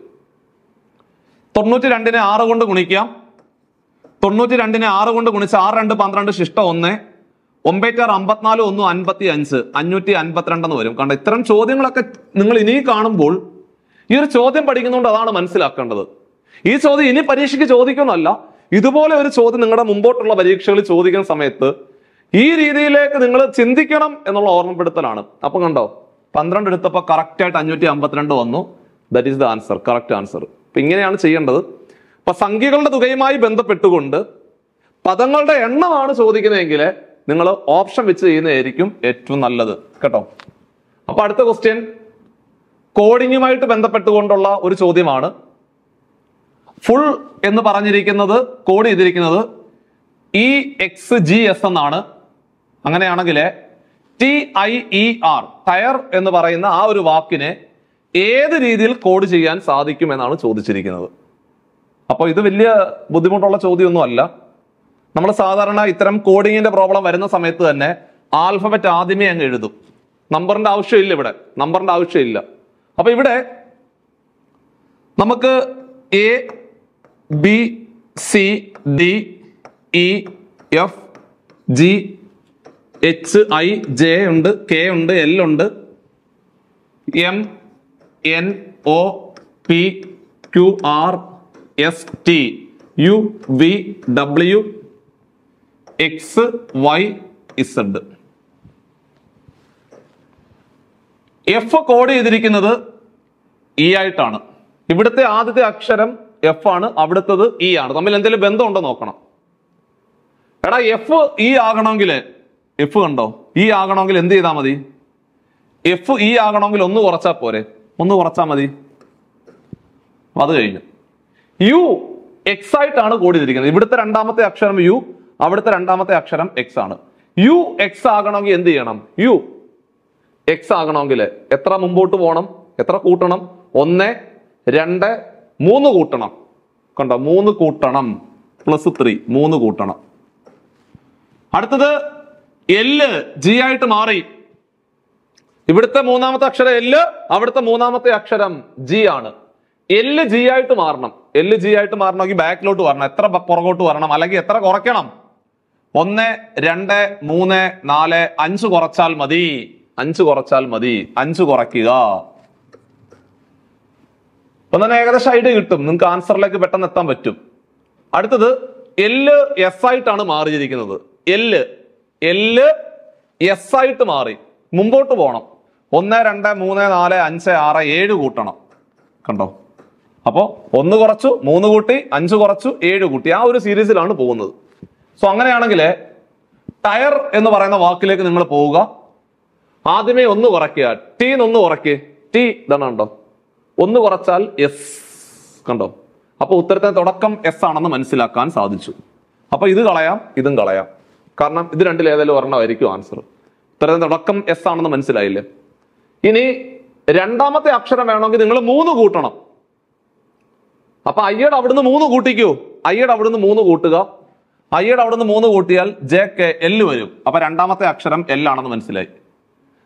തൊണ്ണൂറ്റി രണ്ടിനെ ആറ് കൊണ്ട് ഗുണിക്കാം തൊണ്ണൂറ്റി രണ്ടിനെ ആറ് കൊണ്ട് ഗുണിച്ച് ആറ് രണ്ട് പന്ത്രണ്ട് ശിഷ്ട ഒന്ന് ഒമ്പേറ്റാർ അമ്പത്തിനാല് ഒന്ന് അൻപത്തി അഞ്ച് അഞ്ഞൂറ്റി അൻപത്തിരണ്ടെന്ന് വരും കണ്ട ഇത്തരം ചോദ്യങ്ങളൊക്കെ നിങ്ങൾ ഇനി കാണുമ്പോൾ ഈ ഒരു ചോദ്യം പഠിക്കുന്നതുകൊണ്ട് അതാണ് മനസ്സിലാക്കേണ്ടത് ഈ ചോദ്യം ഇനി പരീക്ഷയ്ക്ക് ചോദിക്കുന്നല്ല ഇതുപോലെ ഒരു ചോദ്യം നിങ്ങളുടെ മുമ്പോട്ടുള്ള പരീക്ഷകളിൽ ചോദിക്കുന്ന സമയത്ത് ഈ രീതിയിലേക്ക് നിങ്ങൾ ചിന്തിക്കണം എന്നുള്ള ഓർമ്മപ്പെടുത്തലാണ് അപ്പം കണ്ടോ പന്ത്രണ്ട് എടുത്തപ്പോൾ കറക്റ്റായിട്ട് അഞ്ഞൂറ്റി അമ്പത്തിരണ്ട് വന്നു that is the answer correct answer അപ്പം ഇങ്ങനെയാണ് ചെയ്യേണ്ടത് അപ്പം സംഖ്യകളുടെ തുകയുമായി ബന്ധപ്പെട്ടുകൊണ്ട് പദങ്ങളുടെ എണ്ണമാണ് ചോദിക്കുന്നതെങ്കിൽ നിങ്ങൾ ഓപ്ഷൻ വെച്ച് ചെയ്യുന്നതായിരിക്കും ഏറ്റവും നല്ലത് കേട്ടോ അപ്പൊ അടുത്ത ക്വസ്റ്റ്യൻ കോഡിങ്ങുമായിട്ട് ബന്ധപ്പെട്ടുകൊണ്ടുള്ള ഒരു ചോദ്യമാണ് ഫുൾ എന്ന് പറഞ്ഞിരിക്കുന്നത് കോഡ് ചെയ്തിരിക്കുന്നത് ഇ എക്സ് ജി എസ് എന്നാണ് അങ്ങനെയാണെങ്കിൽ T I E e, R tier എന്ന് പറയുന്ന ആ ഒരു വാക്കിനെ ഏത് രീതിയിൽ കോഡ് ചെയ്യാൻ സാധിക്കും എന്നാണ് ചോദിച്ചിരിക്കുന്നത് അപ്പോൾ ഇത് വലിയ ബുദ്ധിമുട്ടുള്ള ചോദ്യമൊന്നും അല്ല നമ്മൾ സാധാരണ ഇത്തരം കോഡിങ്ങിന്റെ പ്രോബ്ലം വരുന്ന സമയത്ത് തന്നെ ആൽഫബറ്റ് ആദ്യമേ അങ്ങ് എഴുതും നമ്പറിന്റെ ആവശ്യമില്ല ഇവിടെ നമ്പറിന്റെ ആവശ്യമില്ല അപ്പൊ ഇവിടെ നമുക്ക് A B C D E F G H I J ഉണ്ട് കെ ഉണ്ട് എൽ ഉണ്ട് M N O P Q R S T U V W X Y Z F code ചെയ്തിരിക്കുന്നത് ഇ e ആയിട്ടാണ് ഇവിടുത്തെ ആദ്യത്തെ അക്ഷരം എഫ് ആണ് അവിടുത്തത് E e ആണ് തമ്മിൽ എന്തെങ്കിലും ബന്ധമുണ്ടോ നോക്കണം എടാ എഫ് ഇ e ആകണമെങ്കിൽ എഫ് കണ്ടോ ഇ ആകണമെങ്കിൽ എന്ത് ചെയ്താൽ മതി എഫ് ഇ ആകണമെങ്കിൽ ഒന്ന് കുറച്ചാൽ പോരെ ഒന്ന് കുറച്ചാൽ മതി അത് കഴിഞ്ഞു യു എക്സ് ആയിട്ടാണ് കൂടിയിരിക്കുന്നത് ചെയ്തിരിക്കുന്നത് ഇവിടുത്തെ രണ്ടാമത്തെ അക്ഷരം യു അവിടുത്തെ രണ്ടാമത്തെ അക്ഷരം എക്സ് ആണ് യു എക്സ് ആകണമെങ്കിൽ എന്ത് ചെയ്യണം യു എക്സ് ആകണമെങ്കിൽ എത്ര മുമ്പോട്ട് പോകണം എത്ര കൂട്ടണം ഒന്ന് രണ്ട് മൂന്ന് കൂട്ടണം കണ്ടോ മൂന്ന് കൂട്ടണം പ്ലസ് ത്രീ മൂന്ന് കൂട്ടണം അടുത്തത് എല് ജി ആയിട്ട് മാറി ഇവിടുത്തെ മൂന്നാമത്തെ അക്ഷരം എല്ല് അവിടുത്തെ മൂന്നാമത്തെ അക്ഷരം ജി ആണ് എല്ല് ജി ആയിട്ട് മാറണം എല്ല് ജി ആയിട്ട് മാറണമെങ്കിൽ ബാക്കിലോട്ട് വരണം എത്ര പുറകോട്ട് വരണം അല്ലെങ്കിൽ എത്ര കുറയ്ക്കണം ഒന്ന് രണ്ട് മൂന്ന് നാല് അഞ്ച് കുറച്ചാൽ മതി അഞ്ച് കുറച്ചാൽ മതി അഞ്ച് കുറയ്ക്കുക അപ്പൊ തന്നെ ഏകദേശം ഐഡിയ കിട്ടും നിങ്ങൾക്ക് ആൻസറിലേക്ക് പെട്ടെന്ന് എത്താൻ പറ്റും അടുത്തത് എല്ല് എസ് ആയിട്ടാണ് മാറിയിരിക്കുന്നത് എല്ല് എല്ല് എസ് ആയിട്ട് മാറി മുമ്പോട്ട് പോകണം ഒന്ന് രണ്ട് മൂന്ന് നാല് അഞ്ച് ആറ് ഏഴ് കൂട്ടണം കണ്ടോ അപ്പോൾ ഒന്ന് കുറച്ചു മൂന്ന് കൂട്ടി അഞ്ച് കുറച്ചു ഏഴ് കൂട്ടി ആ ഒരു സീരീസിലാണ് പോകുന്നത് സോ അങ്ങനെയാണെങ്കിൽ ടയർ എന്ന് പറയുന്ന വാക്കിലേക്ക് നിങ്ങൾ പോവുക ആദ്യമേ ഒന്ന് കുറയ്ക്കുക ടി ഒന്ന് കുറയ്ക്കുക ടി ഇതാണ് കണ്ടോ ഒന്ന് കുറച്ചാൽ എസ് കണ്ടോ അപ്പോൾ ഉത്തരത്തിന് തുടക്കം എസ് ആണെന്ന് മനസ്സിലാക്കാൻ സാധിച്ചു അപ്പോൾ ഇത് കളയാം ഇതും കളയാം കാരണം ഇത് രണ്ടിൽ ഏതെങ്കിലും ഒരെണ്ണമായിരിക്കും ആൻസർ ഉത്തരത്തിന് തുടക്കം എസ് ആണെന്ന് മനസ്സിലായില്ലേ ഇനി രണ്ടാമത്തെ അക്ഷരം വേണമെങ്കിൽ നിങ്ങൾ മൂന്ന് കൂട്ടണം അപ്പൊ അയ്യയുടെ അവിടുന്ന് മൂന്ന് കൂട്ടിക്കൂ അയ്യയുടെ അവിടുന്ന് മൂന്ന് കൂട്ടുക അയ്യയുടെ അവിടുന്ന് മൂന്ന് കൂട്ടിയാൽ ജെ കെ എല്ല് വരും അപ്പൊ രണ്ടാമത്തെ അക്ഷരം ആണെന്ന് മനസ്സിലായി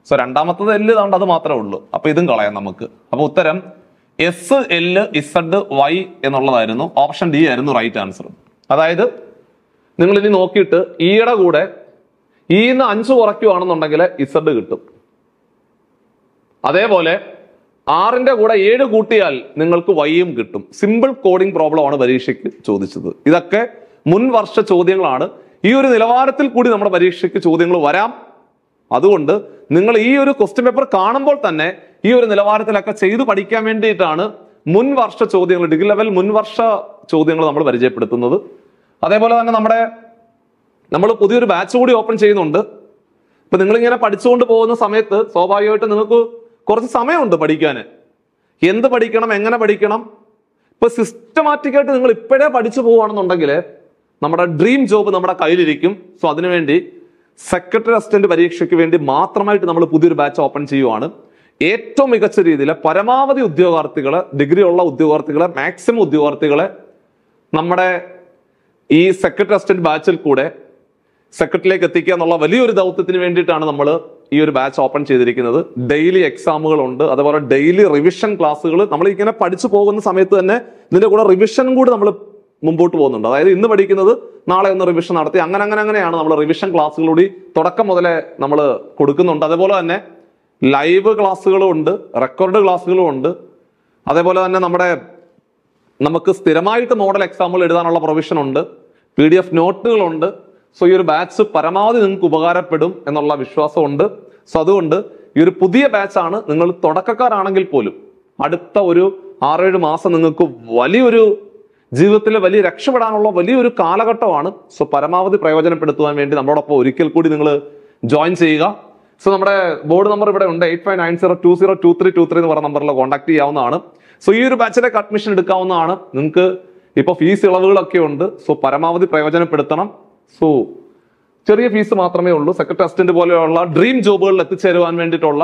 സോ രണ്ടാമത്തത് എല്ല് താണ്ട് അത് മാത്രമേ ഉള്ളൂ അപ്പൊ ഇതും കളയാം നമുക്ക് അപ്പൊ ഉത്തരം എസ് എല്ല് ഇസഡ് വൈ എന്നുള്ളതായിരുന്നു ഓപ്ഷൻ ഡി ആയിരുന്നു റൈറ്റ് ആൻസർ അതായത് നിങ്ങൾ ഇനി നോക്കിയിട്ട് ഈയുടെ e കൂടെ ഈന്ന് e അഞ്ച് കുറയ്ക്കുവാണെന്നുണ്ടെങ്കിൽ ഇസഡ് കിട്ടും അതേപോലെ ആറിന്റെ കൂടെ ഏഴ് കൂട്ടിയാൽ നിങ്ങൾക്ക് വൈയും കിട്ടും സിമ്പിൾ കോഡിംഗ് പ്രോബ്ലമാണ് പരീക്ഷയ്ക്ക് ചോദിച്ചത് ഇതൊക്കെ മുൻ വർഷ ചോദ്യങ്ങളാണ് ഈ ഒരു നിലവാരത്തിൽ കൂടി നമ്മുടെ പരീക്ഷയ്ക്ക് ചോദ്യങ്ങൾ വരാം അതുകൊണ്ട് നിങ്ങൾ ഈ ഒരു ക്വസ്റ്റ്യൻ പേപ്പർ കാണുമ്പോൾ തന്നെ ഈ ഒരു നിലവാരത്തിലൊക്കെ ചെയ്തു പഠിക്കാൻ വേണ്ടിയിട്ടാണ് മുൻ വർഷ ചോദ്യങ്ങൾ ഡിഗ്രി ലെവൽ മുൻ വർഷ ചോദ്യങ്ങൾ നമ്മൾ പരിചയപ്പെടുത്തുന്നത് അതേപോലെ തന്നെ നമ്മുടെ നമ്മൾ പുതിയൊരു ബാച്ച് കൂടി ഓപ്പൺ ചെയ്യുന്നുണ്ട് ഇപ്പൊ നിങ്ങളിങ്ങനെ പഠിച്ചുകൊണ്ട് പോകുന്ന സമയത്ത് സ്വാഭാവികമായിട്ട് നിങ്ങൾക്ക് കുറച്ച് സമയമുണ്ട് പഠിക്കാൻ എന്ത് പഠിക്കണം എങ്ങനെ പഠിക്കണം ഇപ്പൊ സിസ്റ്റമാറ്റിക്കായിട്ട് നിങ്ങൾ ഇപ്പോഴേ പഠിച്ചു പോവുകയാണെന്നുണ്ടെങ്കിൽ നമ്മുടെ ഡ്രീം ജോബ് നമ്മുടെ കയ്യിലിരിക്കും സോ അതിനുവേണ്ടി സെക്രട്ടറി അസിസ്റ്റന്റ് പരീക്ഷയ്ക്ക് വേണ്ടി മാത്രമായിട്ട് നമ്മൾ പുതിയൊരു ബാച്ച് ഓപ്പൺ ചെയ്യുവാണ് ഏറ്റവും മികച്ച രീതിയിൽ പരമാവധി ഉദ്യോഗാർത്ഥികളെ ഡിഗ്രി ഉള്ള ഉദ്യോഗാർത്ഥികളെ മാക്സിമം ഉദ്യോഗാർത്ഥികളെ നമ്മുടെ ഈ സെക്രട്ടറി അസിസ്റ്റന്റ് ബാച്ചിൽ കൂടെ സെക്രട്ടറിയിലേക്ക് എത്തിക്കുക എന്നുള്ള വലിയൊരു ദൗത്യത്തിന് വേണ്ടിയിട്ടാണ് നമ്മൾ ഈ ഒരു ബാച്ച് ഓപ്പൺ ചെയ്തിരിക്കുന്നത് ഡെയിലി എക്സാമുകളുണ്ട് അതുപോലെ ഡെയിലി റിവിഷൻ ക്ലാസ്സുകൾ നമ്മൾ ഇങ്ങനെ പഠിച്ചു പോകുന്ന സമയത്ത് തന്നെ ഇതിന്റെ കൂടെ റിവിഷൻ കൂടി നമ്മൾ മുമ്പോട്ട് പോകുന്നുണ്ട് അതായത് ഇന്ന് പഠിക്കുന്നത് നാളെ ഒന്ന് റിവിഷൻ നടത്തി അങ്ങനെ അങ്ങനെ അങ്ങനെയാണ് നമ്മൾ റിവിഷൻ ക്ലാസ്സുകളൂടി തുടക്കം മുതലേ നമ്മൾ കൊടുക്കുന്നുണ്ട് അതേപോലെ തന്നെ ലൈവ് ക്ലാസ്സുകളും ഉണ്ട് റെക്കോർഡ് ക്ലാസ്സുകളും ഉണ്ട് അതേപോലെ തന്നെ നമ്മുടെ നമുക്ക് സ്ഥിരമായിട്ട് മോഡൽ എക്സാമുകൾ എഴുതാനുള്ള പ്രൊവിഷൻ ഉണ്ട് പി ഡി എഫ് നോട്ടുകളുണ്ട് സോ ഈ ഒരു ബാച്ച് പരമാവധി നിങ്ങൾക്ക് ഉപകാരപ്പെടും എന്നുള്ള വിശ്വാസമുണ്ട് സോ അതുകൊണ്ട് ഈ ഒരു പുതിയ ബാച്ചാണ് നിങ്ങൾ തുടക്കക്കാരാണെങ്കിൽ പോലും അടുത്ത ഒരു ആറേഴ് മാസം നിങ്ങൾക്ക് വലിയൊരു ജീവിതത്തിലെ വലിയ രക്ഷപ്പെടാനുള്ള വലിയൊരു കാലഘട്ടമാണ് സോ പരമാവധി പ്രയോജനപ്പെടുത്തുവാൻ വേണ്ടി നമ്മളോടൊപ്പം ഒരിക്കൽ കൂടി നിങ്ങൾ ജോയിൻ ചെയ്യുക സോ നമ്മുടെ ബോർഡ് നമ്പർ ഇവിടെ ഉണ്ട് eight five nine zero two zero two three two three എന്ന് പറഞ്ഞ നമ്പറിൽ കോൺടാക്ട് ചെയ്യാവുന്നതാണ് സോ ഈ ഒരു ബാച്ചിലേക്ക് അഡ്മിഷൻ എടുക്കാവുന്നതാണ് നിങ്ങൾക്ക് ഇപ്പോൾ ഫീസ് ഇളവുകളൊക്കെ ഉണ്ട് സോ പരമാവധി പ്രയോജനപ്പെടുത്തണം സോ ചെറിയ ഫീസ് മാത്രമേ ഉള്ളൂ സെക്രട്ടറി അസിസ്റ്റന്റ് പോലെയുള്ള ഡ്രീം ജോബുകളിൽ എത്തിച്ചേരുവാൻ വേണ്ടിയിട്ടുള്ള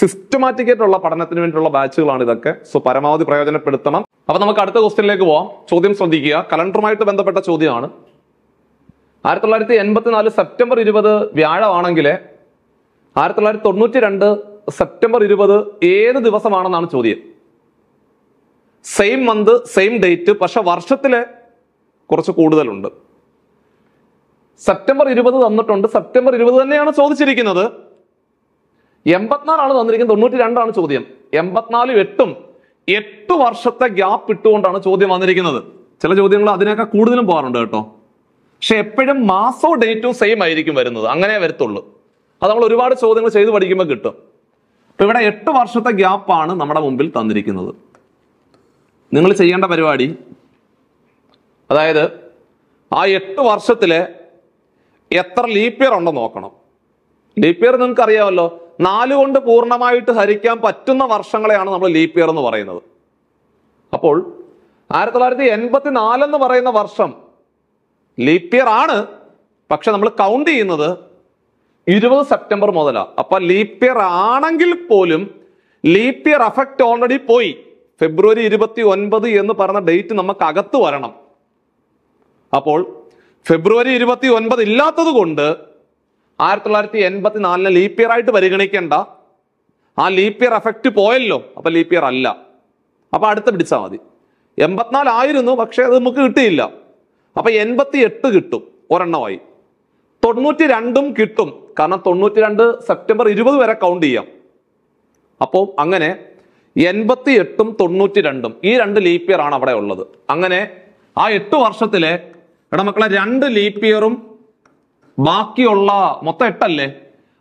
സിസ്റ്റമാറ്റിക് ആയിട്ടുള്ള പഠനത്തിന് വേണ്ടിയിട്ടുള്ള ബാച്ചുകളാണ് ഇതൊക്കെ സോ പരമാവധി പ്രയോജനപ്പെടുത്തണം അപ്പൊ നമുക്ക് അടുത്ത ക്വസ്റ്റിനിലേക്ക് പോവാം ചോദ്യം ശ്രദ്ധിക്കുക കലണ്ടറുമായിട്ട് ബന്ധപ്പെട്ട ചോദ്യമാണ് ആയിരത്തി തൊള്ളായിരത്തി എൺപത്തിനാല് സെപ്റ്റംബർ ഇരുപത് വ്യാഴമാണെങ്കിൽ ആയിരത്തി തൊള്ളായിരത്തി തൊണ്ണൂറ്റി രണ്ട് സെപ്റ്റംബർ ഇരുപത് ഏത് ദിവസമാണെന്നാണ് ചോദ്യം സെയിം മന്ത് സെയിം ഡേറ്റ് പക്ഷെ വർഷത്തിലെ കുറച്ച് കൂടുതലുണ്ട് സെപ്റ്റംബർ ഇരുപത് തന്നിട്ടുണ്ട് സെപ്റ്റംബർ ഇരുപത് തന്നെയാണ് ചോദിച്ചിരിക്കുന്നത് എൺപത്തിനാലാണ് തന്നിരിക്കുന്നത് തൊണ്ണൂറ്റി രണ്ടാണ് ചോദ്യം എൺപത്തിനാലും എട്ടും എട്ട് വർഷത്തെ ഗ്യാപ്പ് ഇട്ടുകൊണ്ടാണ് ചോദ്യം വന്നിരിക്കുന്നത് ചില ചോദ്യങ്ങൾ അതിനേക്കാൾ കൂടുതലും പോകാറുണ്ട് കേട്ടോ പക്ഷെ എപ്പോഴും മാസോ ഡേറ്റോ സെയിം ആയിരിക്കും വരുന്നത് അങ്ങനെ വരത്തുള്ളൂ അത് നമ്മൾ ഒരുപാട് ചോദ്യങ്ങൾ ചെയ്ത് പഠിക്കുമ്പോൾ കിട്ടും അപ്പൊ ഇവിടെ എട്ട് വർഷത്തെ ഗ്യാപ്പാണ് നമ്മുടെ മുമ്പിൽ തന്നിരിക്കുന്നത് നിങ്ങൾ ചെയ്യേണ്ട പരിപാടി അതായത് ആ എട്ട് വർഷത്തിലെ എത്ര ലീപ്പ് ഉണ്ടോ നോക്കണം ലീപ്പ് നിങ്ങൾക്ക് അറിയാമല്ലോ നാല് കൊണ്ട് പൂർണ്ണമായിട്ട് ഹരിക്കാൻ പറ്റുന്ന വർഷങ്ങളെയാണ് നമ്മൾ ലീപ്പ് ഇയർ എന്ന് പറയുന്നത് അപ്പോൾ ആയിരത്തി തൊള്ളായിരത്തി എൺപത്തി നാലെന്ന് പറയുന്ന വർഷം ലീപ്പ് ഇയർ ആണ് പക്ഷെ നമ്മൾ കൗണ്ട് ചെയ്യുന്നത് ഇരുപത് സെപ്റ്റംബർ മുതലാണ് അപ്പൊ ലീപ്പ് ഇയർ ആണെങ്കിൽ പോലും ലീപ്പ് ഇയർ എഫക്റ്റ് ഓൾറെഡി പോയി ഫെബ്രുവരി ഇരുപത്തി ഒൻപത് എന്ന് പറഞ്ഞ ഡേറ്റ് നമുക്ക് അകത്ത് വരണം അപ്പോൾ ഫെബ്രുവരി ഇരുപത്തി ഒൻപത് ഇല്ലാത്തത് കൊണ്ട് ആയിരത്തി തൊള്ളായിരത്തി എൺപത്തി നാലിനെ ലീപ്പ് ഇയർ ആയിട്ട് പരിഗണിക്കേണ്ട ആ ലീപ്പ് ഇയർ എഫക്റ്റ് പോയല്ലോ അപ്പൊ ലീപ്പ് ഇയർ അല്ല അപ്പൊ അടുത്ത പിടിച്ചാൽ മതി എൺപത്തിനാലായിരുന്നു പക്ഷെ അത് നമുക്ക് കിട്ടിയില്ല അപ്പൊ എൺപത്തി എട്ട് കിട്ടും ഒരെണ്ണമായി തൊണ്ണൂറ്റി രണ്ടും കിട്ടും കാരണം തൊണ്ണൂറ്റി രണ്ട് സെപ്റ്റംബർ ഇരുപത് വരെ കൗണ്ട് ചെയ്യാം അപ്പോൾ അങ്ങനെ എൺപത്തി എട്ടും തൊണ്ണൂറ്റി രണ്ടും ഈ രണ്ട് ലീപ്പ് ഇയർ ആണ് അവിടെ ഉള്ളത് അങ്ങനെ ആ എട്ട് വർഷത്തിലെ എടാ മക്കളെ രണ്ട് ലീപ്പ് ഇയറും ബാക്കിയുള്ള മൊത്തം എട്ടല്ലേ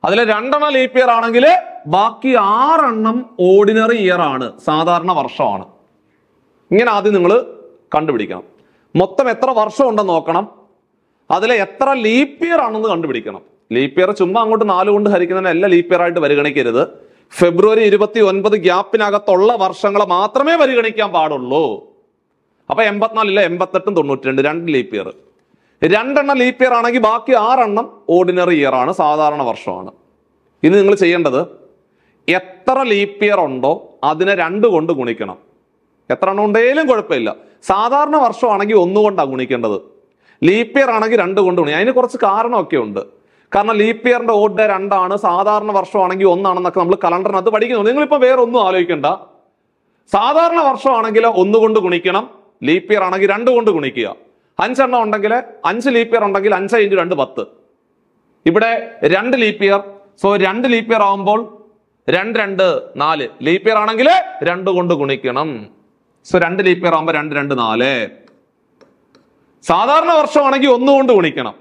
അതിലെ രണ്ടെണ്ണം ലീപ്പ് ഇയർ ആണെങ്കിൽ ബാക്കി ആറെണ്ണം ഓർഡിനറി ഇയർ ആണ് സാധാരണ വർഷമാണ് ഇങ്ങനെ ആദ്യം നിങ്ങൾ കണ്ടുപിടിക്കണം മൊത്തം എത്ര വർഷം ഉണ്ടെന്ന് നോക്കണം അതിലെ എത്ര ലീപ്പ് ഇയർ ആണെന്ന് കണ്ടുപിടിക്കണം ലീപ്പ് ഇയർ ചുമ്മാ അങ്ങോട്ട് നാല് കൊണ്ട് ഹരിക്കുന്നതിന് എല്ലാ ലീപ്പ് ഇയർ ആയിട്ട് പരിഗണിക്കരുത് ഫെബ്രുവരി ഇരുപത്തി ഒൻപത് ഗ്യാപ്പിനകത്തുള്ള വർഷങ്ങളെ മാത്രമേ പരിഗണിക്കാൻ പാടുള്ളൂ അപ്പോൾ എൺപത്തിനാലില്ല എൺപത്തെട്ടും തൊണ്ണൂറ്റി രണ്ട് രണ്ട് ലീപ്പ് ഇയർ രണ്ടെണ്ണം ലീപ്പ് ഇയർ ആണെങ്കിൽ ബാക്കി ആറെണ്ണം ഓർഡിനറി ഇയർ ആണ് സാധാരണ വർഷമാണ് ഇനി നിങ്ങൾ ചെയ്യേണ്ടത് എത്ര ലീപ്പ് ഇയർ ഉണ്ടോ അതിനെ രണ്ട് കൊണ്ട് ഗുണിക്കണം എത്ര എണ്ണം ഉണ്ടെങ്കിലും കുഴപ്പമില്ല സാധാരണ വർഷമാണെങ്കിൽ ഒന്നുകൊണ്ടാണ് ഗുണിക്കേണ്ടത് ലീപ്പ് ഇയർ ആണെങ്കിൽ രണ്ട് കൊണ്ട് ഗുണി അതിന് കുറച്ച് കാരണമൊക്കെ ഉണ്ട് കാരണം ലീപ്പ് ഇയറിന്റെ ഓഡ് രണ്ടാണ് സാധാരണ വർഷമാണെങ്കിൽ ഒന്നാണെന്നൊക്കെ നമ്മൾ കലണ്ടറിനകത്ത് പഠിക്കുന്നു നിങ്ങളിപ്പോൾ വേറെ ഒന്നും ആലോചിക്കേണ്ട സാധാരണ വർഷമാണെങ്കിൽ ഒന്നുകൊണ്ട് ഗുണിക്കണം ലീപ്പിയർ ആണെങ്കിൽ രണ്ട് കൊണ്ട് ഗുണിക്കുക അഞ്ചെണ്ണം ഉണ്ടെങ്കിൽ അഞ്ച് ലീപ്പിയർ ഉണ്ടെങ്കിൽ അഞ്ച് ഇഞ്ച് രണ്ട് പത്ത് ഇവിടെ രണ്ട് ലീപ്പിയർ സോ രണ്ട് ലീപ്പിയർ ആവുമ്പോൾ ആകുമ്പോൾ രണ്ട് രണ്ട് നാല് ലീപ്പിയർ ആണെങ്കിൽ രണ്ട് കൊണ്ട് ഗുണിക്കണം സോ രണ്ട് ലീപ്പിയർ ആവുമ്പോൾ ആകുമ്പോൾ രണ്ട് രണ്ട് നാല് സാധാരണ വർഷമാണെങ്കിൽ ഒന്ന് കൊണ്ട് ഗുണിക്കണം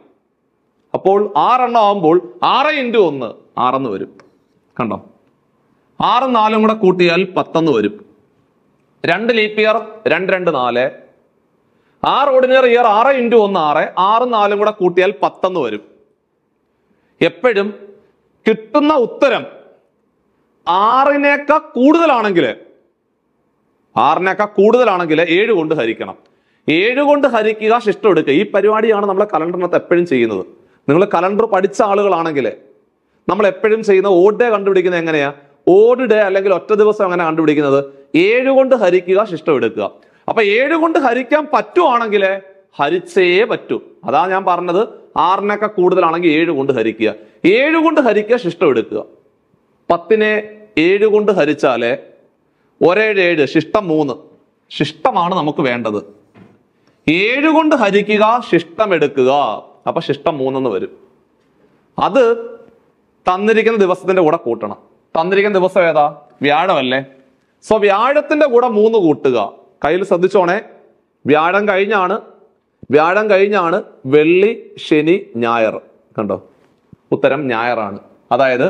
അപ്പോൾ ആറെണ്ണം ആകുമ്പോൾ ആറ് ഇൻറ്റു ഒന്ന് ആറെന്ന് വരും കണ്ടോ ആറും നാലും കൂടെ കൂട്ടിയാൽ പത്തെന്ന് വരും രണ്ട് ലീപ്പ് ഇയർ രണ്ട് രണ്ട് നാല് ആറ് ഓർഡിനറി ഇയർ ആറ് ഇൻറ്റു ഒന്ന് ആറ് ആറ് നാലും കൂടെ കൂട്ടിയാൽ പത്തെന്ന് വരും എപ്പോഴും കിട്ടുന്ന ഉത്തരം ആറിനേക്കാൾ കൂടുതലാണെങ്കിൽ ആറിനേക്കാൾ കൂടുതലാണെങ്കിൽ ഏഴ് കൊണ്ട് ഹരിക്കണം ഏഴ് കൊണ്ട് ഹരിക്കുക ശിഷ്ടം എടുക്കുക ഈ പരിപാടിയാണ് നമ്മളെ കലണ്ടറിനകത്ത് എപ്പോഴും ചെയ്യുന്നത് നിങ്ങൾ കലണ്ടർ പഠിച്ച ആളുകളാണെങ്കിൽ നമ്മൾ എപ്പോഴും ചെയ്യുന്ന ഓഡ് ഡേ കണ്ടുപിടിക്കുന്നത് എങ്ങനെയാ ഓഡ് ഡേ അല്ലെങ്കിൽ ഒറ്റ ദിവസം എങ്ങനെ കണ്ടുപിടിക്കുന്നത് ഏഴ് കൊണ്ട് ഹരിക്കുക ശിഷ്ടം എടുക്കുക അപ്പൊ ഏഴ് കൊണ്ട് ഹരിക്കാൻ പറ്റുവാണെങ്കിൽ ഹരിച്ചേ പറ്റൂ അതാ ഞാൻ പറഞ്ഞത് ആറിനൊക്കെ കൂടുതലാണെങ്കിൽ ഏഴ് കൊണ്ട് ഹരിക്കുക ഏഴ് കൊണ്ട് ഹരിക്കുക ശിഷ്ടം എടുക്കുക പത്തിനെ ഏഴ് കൊണ്ട് ഹരിച്ചാലേ ഒരേഴ് ഏഴ് ശിഷ്ടം മൂന്ന് ശിഷ്ടമാണ് നമുക്ക് വേണ്ടത് ഏഴ് കൊണ്ട് ഹരിക്കുക ശിഷ്ടം എടുക്കുക അപ്പൊ ശിഷ്ടം മൂന്നെന്ന് വരും അത് തന്നിരിക്കുന്ന ദിവസത്തിന്റെ കൂടെ കൂട്ടണം തന്നിരിക്കുന്ന ദിവസം ഏതാ വ്യാഴമല്ലേ സോ വ്യാഴത്തിന്റെ കൂടെ മൂന്ന് കൂട്ടുക കയ്യിൽ ശ്രദ്ധിച്ചോണേ വ്യാഴം കഴിഞ്ഞാണ് വ്യാഴം കഴിഞ്ഞാണ് വെള്ളി ശനി ഞായർ കണ്ടോ ഉത്തരം ഞായറാണ് അതായത്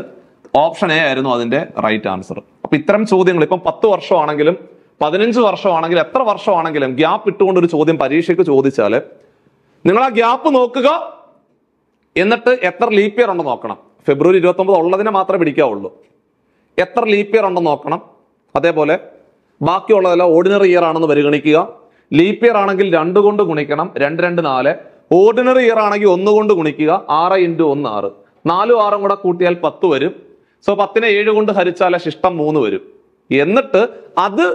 ഓപ്ഷൻ എ ആയിരുന്നു അതിന്റെ റൈറ്റ് ആൻസർ അപ്പൊ ഇത്തരം ചോദ്യങ്ങൾ ഇപ്പം പത്ത് വർഷമാണെങ്കിലും പതിനഞ്ച് വർഷമാണെങ്കിലും എത്ര വർഷമാണെങ്കിലും ഗ്യാപ്പ് ഇട്ടുകൊണ്ട് ഒരു ചോദ്യം പരീക്ഷയ്ക്ക് ചോദിച്ചാൽ നിങ്ങൾ ആ ഗ്യാപ്പ് നോക്കുക എന്നിട്ട് എത്ര ലീപ്പ് ഇയർ ഉണ്ടോ നോക്കണം ഫെബ്രുവരി ഇരുപത്തി ഒമ്പത് ഉള്ളതിനെ മാത്രമേ പിടിക്കാവുള്ളൂ എത്ര ലീപ്പ് ഇയർ ഉണ്ടോ നോക്കണം അതേപോലെ ബാക്കിയുള്ളതെല്ലാം ഓർഡിനറി ഇയർ ആണെന്ന് പരിഗണിക്കുക ലീപ്പ് ഇയർ ആണെങ്കിൽ രണ്ട് കൊണ്ട് ഗുണിക്കണം രണ്ട് രണ്ട് നാല് ഓർഡിനറി ഇയർ ആണെങ്കിൽ ഒന്ന് കൊണ്ട് ഗുണിക്കുക ആറ് ഇൻറ്റു ഒന്ന് ആറ് നാലും ആറും കൂടെ കൂട്ടിയാൽ പത്ത് വരും സോ പത്തിനെ ഏഴ് കൊണ്ട് ഹരിച്ചാൽ ശിഷ്ടം മൂന്ന് വരും എന്നിട്ട് അത്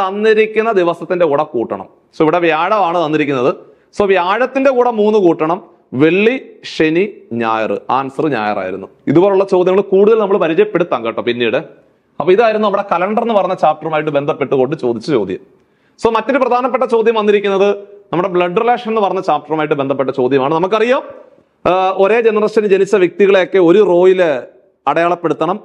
തന്നിരിക്കുന്ന ദിവസത്തിന്റെ കൂടെ കൂട്ടണം സോ ഇവിടെ വ്യാഴമാണ് തന്നിരിക്കുന്നത് സോ വ്യാഴത്തിന്റെ കൂടെ മൂന്ന് കൂട്ടണം വെള്ളി ശനി ഞായർ ആൻസർ ഞായറായിരുന്നു ഇതുപോലുള്ള ചോദ്യങ്ങൾ കൂടുതൽ നമ്മൾ പരിചയപ്പെടുത്താം കേട്ടോ പിന്നീട് അപ്പൊ ഇതായിരുന്നു നമ്മുടെ കലണ്ടർ എന്ന് പറഞ്ഞ ചാപ്റ്ററുമായിട്ട് ബന്ധപ്പെട്ടുകൊണ്ട് ചോദിച്ച ചോദ്യം സോ മറ്റൊരു പ്രധാനപ്പെട്ട ചോദ്യം വന്നിരിക്കുന്നത് നമ്മുടെ ബ്ലഡ് റിലേഷൻ എന്ന് പറഞ്ഞ ചാപ്റ്ററുമായിട്ട് ബന്ധപ്പെട്ട ചോദ്യമാണ് നമുക്കറിയാം ഒരേ ജനറേഷന് ജനിച്ച വ്യക്തികളെയൊക്കെ ഒരു റോയിൽ അടയാളപ്പെടുത്തണം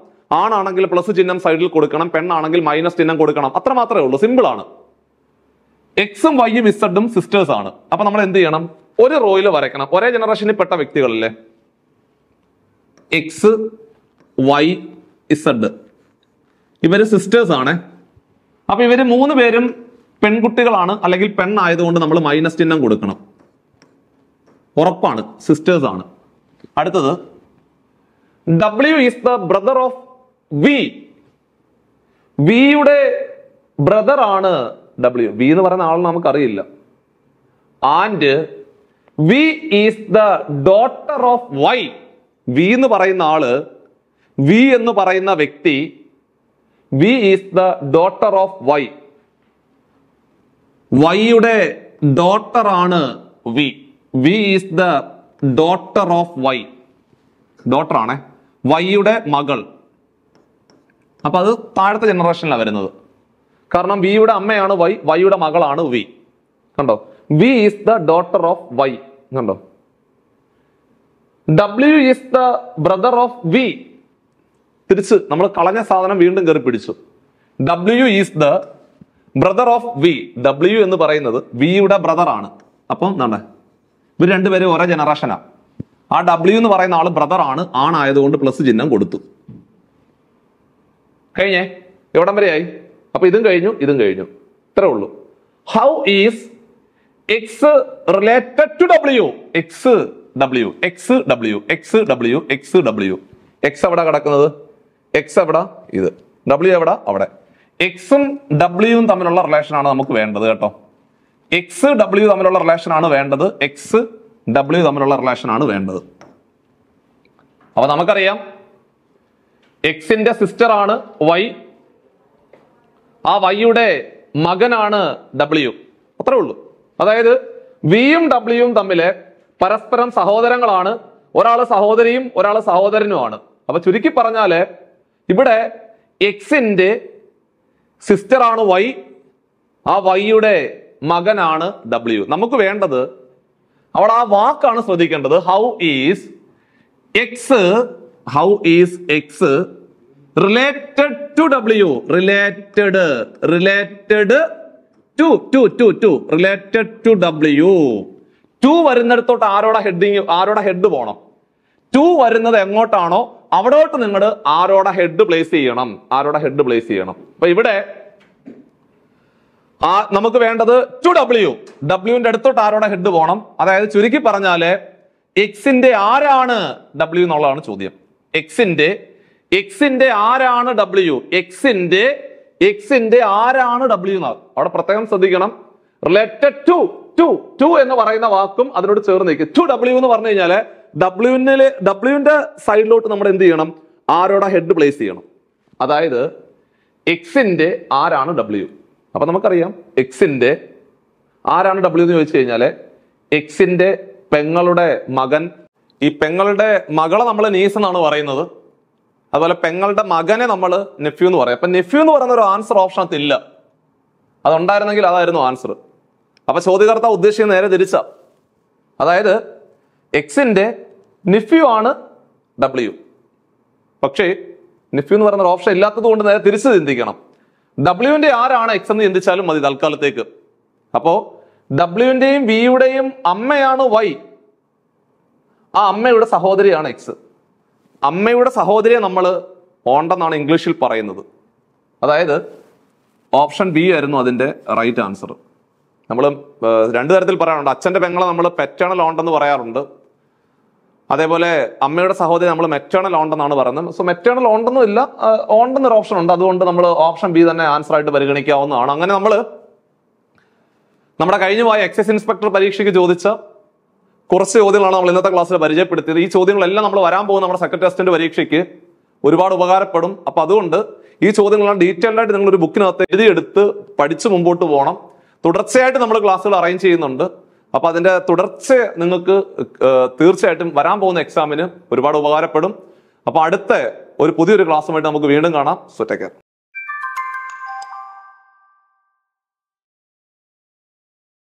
ആണാണെങ്കിൽ പ്ലസ് ചിഹ്നം സൈഡിൽ കൊടുക്കണം പെണ്ണാണെങ്കിൽ മൈനസ് ചിഹ്നം കൊടുക്കണം അത്ര മാത്രമേ ഉള്ളൂ സിമ്പിൾ ആണ് എക്സും വൈയും ഇസഡും സിസ്റ്റേഴ്സ് ആണ് അപ്പൊ നമ്മൾ എന്ത് ചെയ്യണം ഒരു റോയിൽ വരയ്ക്കണം ഒരേ ജനറേഷനിൽ പെട്ട വ്യക്തികളല്ലേ എക്സ് വൈ ഇസഡ് ഇവര് സിസ്റ്റേഴ്സ് ആണ് അപ്പൊ ഇവര് മൂന്ന് പേരും പെൺകുട്ടികളാണ് അല്ലെങ്കിൽ പെണ്ണായതുകൊണ്ട് നമ്മൾ മൈനസ് ചിഹ്നം കൊടുക്കണം ഉറപ്പാണ് സിസ്റ്റേഴ്സ് ആണ് അടുത്തത് W is the brother of V വിയുടെ ബ്രദർ ആണ് ഡബ്ല്യു വി എന്ന് പറയുന്ന ആളെ നമുക്കറിയില്ല and V is the daughter of Y V എന്ന് പറയുന്ന ആള് വി എന്ന് പറയുന്ന വ്യക്തി V is the daughter of Y വൈയുടെ ഡോട്ടർ ആണ് V V is the daughter of Y daughter ആണേ വൈയുടെ മകൾ അപ്പൊ അത് താഴത്തെ ജനറേഷനിലാണ് വരുന്നത് കാരണം വിയുടെ അമ്മയാണ് വൈ വൈയുടെ മകളാണ് വി കണ്ടോ V is the daughter of Y കണ്ടോ W is the brother of V തിരിച്ച് നമ്മൾ കളഞ്ഞ സാധനം വീണ്ടും കയറി പിടിച്ചു W is the brother of V W എന്ന് പറയുന്നത് വിയുടെ ബ്രദർ ആണ് അപ്പം എന്താണ് ഇവർ രണ്ടുപേരും ഒരേ ജനറേഷനാ ആ ഡബ്ല്യു എന്ന് പറയുന്ന ആള് ബ്രദർ ആണ് ആണായതുകൊണ്ട് പ്ലസ് ചിഹ്നം കൊടുത്തു കഴിഞ്ഞേ എവിടം വരെയായി അപ്പൊ ഇതും കഴിഞ്ഞു ഇതും കഴിഞ്ഞു ഇത്രേ ഉള്ളൂ how is X related to W X W X W X W X W X എവിടെ കിടക്കുന്നത് എക്സ് എവിടെ ഇത് ഡബ്ല്യു എവിടെ അവിടെ എക്സും ഡബ്ല്യുവും തമ്മിലുള്ള റിലേഷൻ ആണ് നമുക്ക് വേണ്ടത് കേട്ടോ എക്സ് ഡബ്ല്യു തമ്മിലുള്ള റിലേഷൻ ആണ് വേണ്ടത് എക്സ് ഡബ്ല്യു തമ്മിലുള്ള റിലേഷൻ ആണ് വേണ്ടത് അപ്പൊ നമുക്കറിയാം എക്സിന്റെ സിസ്റ്റർ ആണ് വൈ ആ വൈയുടെ മകനാണ് ഡബ്ല്യു അത്രേ ഉള്ളൂ അതായത് വിയും ഡബ്ല്യുവും തമ്മിലെ പരസ്പരം സഹോദരങ്ങളാണ് ഒരാൾ സഹോദരിയും ഒരാൾ സഹോദരനുമാണ് അപ്പൊ ചുരുക്കി പറഞ്ഞാല് ഇവിടെ എക്സിൻ്റെ സിസ്റ്ററാണ് വൈ ആ വൈയുടെ മകനാണ് ഡബ്ല്യു നമുക്ക് വേണ്ടത് അവിടെ ആ വാക്കാണ് ശ്രദ്ധിക്കേണ്ടത് how is X how is X related to W related related to to to to related to W to വരുന്നിടത്തോട്ട് ആരോടെ ഹെഡിങ് ആരോടെ ഹെഡ് പോണം ടു വരുന്നത് എങ്ങോട്ടാണോ അവിടോട്ട് നിങ്ങൾ ആരോടെ ഹെഡ് പ്ലേസ് ചെയ്യണം ആരോടെ ഹെഡ് പ്ലേസ് ചെയ്യണം അപ്പൊ ഇവിടെ ആ നമുക്ക് വേണ്ടത് ടു ഡബ്ല്യു ഡബ്ല്യുവിന്റെ അടുത്തോട്ട് ആരോടെ ഹെഡ് പോകണം അതായത് ചുരുക്കി പറഞ്ഞാല് എക്സിന്റെ ആരാണ് ഡബ്ല്യു എന്നുള്ളതാണ് ചോദ്യം എക്സിന്റെ എക്സിന്റെ ആരാണ് ഡബ്ല്യു എക്സിന്റെ എക്സിന്റെ ആരാണ് ഡബ്ല്യു എന്ന് അവിടെ പ്രത്യേകം ശ്രദ്ധിക്കണം റിലേറ്റഡ് ടു ടു ടു എന്ന് പറയുന്ന വാക്കും അതിനോട് ചേർന്ന് നിൽക്കും ടു ഡബ്ല്യു എന്ന് പറഞ്ഞു കഴിഞ്ഞാല് ഡബ്ല്യുവിനില് ഡബ്ല്യുവിൻ്റെ സൈഡിലോട്ട് നമ്മൾ എന്ത് ചെയ്യണം ആരോടെ ഹെഡ് പ്ലേസ് ചെയ്യണം അതായത് എക്സിൻ്റെ ആരാണ് ഡബ്ല്യു അപ്പം നമുക്കറിയാം എക്സിൻ്റെ ആരാണ് ഡബ്ല്യു എന്ന് ചോദിച്ചു കഴിഞ്ഞാൽ എക്സിൻ്റെ പെങ്ങളുടെ മകൻ ഈ പെങ്ങളുടെ മകളെ നമ്മൾ നീസ് എന്നാണ് പറയുന്നത് അതുപോലെ പെങ്ങളുടെ മകനെ നമ്മൾ നെഫ്യൂ എന്ന് പറയും അപ്പം നെഫ്യൂ എന്ന് പറയുന്ന ഒരു ആൻസർ ഓപ്ഷനകത്ത് ഇല്ല അതുണ്ടായിരുന്നെങ്കിൽ അതായിരുന്നു ആൻസർ അപ്പം ചോദ്യകർത്താവ് ഉദ്ദേശിക്കുന്ന നേരെ തിരിച്ചാ അതായത് എക്സിൻ്റെ നിഫ്യു ആണ് ഡബ്ല്യു പക്ഷേ നിഫ്യു എന്ന് പറയുന്ന ഓപ്ഷൻ ഇല്ലാത്തത് കൊണ്ട് നേരെ തിരിച്ച് ചിന്തിക്കണം ഡബ്ല്യുവിൻ്റെ ആരാണ് എക്സ് എന്ന് ചിന്തിച്ചാലും മതി തൽക്കാലത്തേക്ക് അപ്പോ ഡബ്ല്യുവിൻ്റെയും വിയുടെയും അമ്മയാണ് വൈ ആ അമ്മയുടെ സഹോദരിയാണ് എക്സ് അമ്മയുടെ സഹോദരിയെ നമ്മൾ ഓണ്ടെന്നാണ് ഇംഗ്ലീഷിൽ പറയുന്നത് അതായത് ഓപ്ഷൻ ബി ആയിരുന്നു അതിൻ്റെ റൈറ്റ് ആൻസർ നമ്മൾ രണ്ട് തരത്തിൽ പറയാറുണ്ട് അച്ഛൻ്റെ പെങ്ങളെ നമ്മൾ പെറ്റേണൽ ഓണ്ടെന്ന് പറയാറുണ്ട് അതേപോലെ അമ്മയുടെ സഹോദരി നമ്മൾ മെറ്റേണൽ ഓണ്ടെന്നാണ് പറയുന്നത് സോ മെറ്റേണൽ ഓണ്ടെന്നും ഇല്ല ഓണ്ടെന്നൊരു ഓപ്ഷൻ ഉണ്ട് അതുകൊണ്ട് നമ്മൾ ഓപ്ഷൻ ബി തന്നെ ആൻസർ ആയിട്ട് പരിഗണിക്കാവുന്നതാണ് അങ്ങനെ നമ്മൾ നമ്മുടെ കഴിഞ്ഞു പോയ എക്സൈസ് ഇൻസ്പെക്ടർ പരീക്ഷയ്ക്ക് ചോദിച്ച കുറച്ച് ചോദ്യങ്ങളാണ് നമ്മൾ ഇന്നത്തെ ക്ലാസ്സിൽ പരിചയപ്പെടുത്തിയത് ഈ ചോദ്യങ്ങളെല്ലാം നമ്മൾ വരാൻ പോകുന്ന നമ്മുടെ സെക്രട്ടറി അസിസ്റ്റന്റ് പരീക്ഷയ്ക്ക് ഒരുപാട് ഉപകാരപ്പെടും അപ്പൊ അതുകൊണ്ട് ഈ ചോദ്യങ്ങളെല്ലാം ഡീറ്റെയിൽഡ് ആയിട്ട് നിങ്ങൾ ഒരു ബുക്കിനകത്ത് എഴുതിയെടുത്ത് പഠിച്ച് മുമ്പോട്ട് പോകണം തുടർച്ചയായിട്ട് നമ്മൾ ക്ലാസ്സുകൾ അറേഞ്ച് ചെയ്യുന്നുണ്ട് അപ്പോൾ അതിന്റെ തുടർച്ച നിങ്ങൾക്ക് തീർച്ചയായിട്ടും വരാൻ പോകുന്ന എക്സാമിന് ഒരുപാട് ഉപകാരപ്പെടും അപ്പോൾ അടുത്ത ഒരു പുതിയൊരു ക്ലാസ്സുമായിട്ട് നമുക്ക് വീണ്ടും കാണാം സുറ്റക്കർ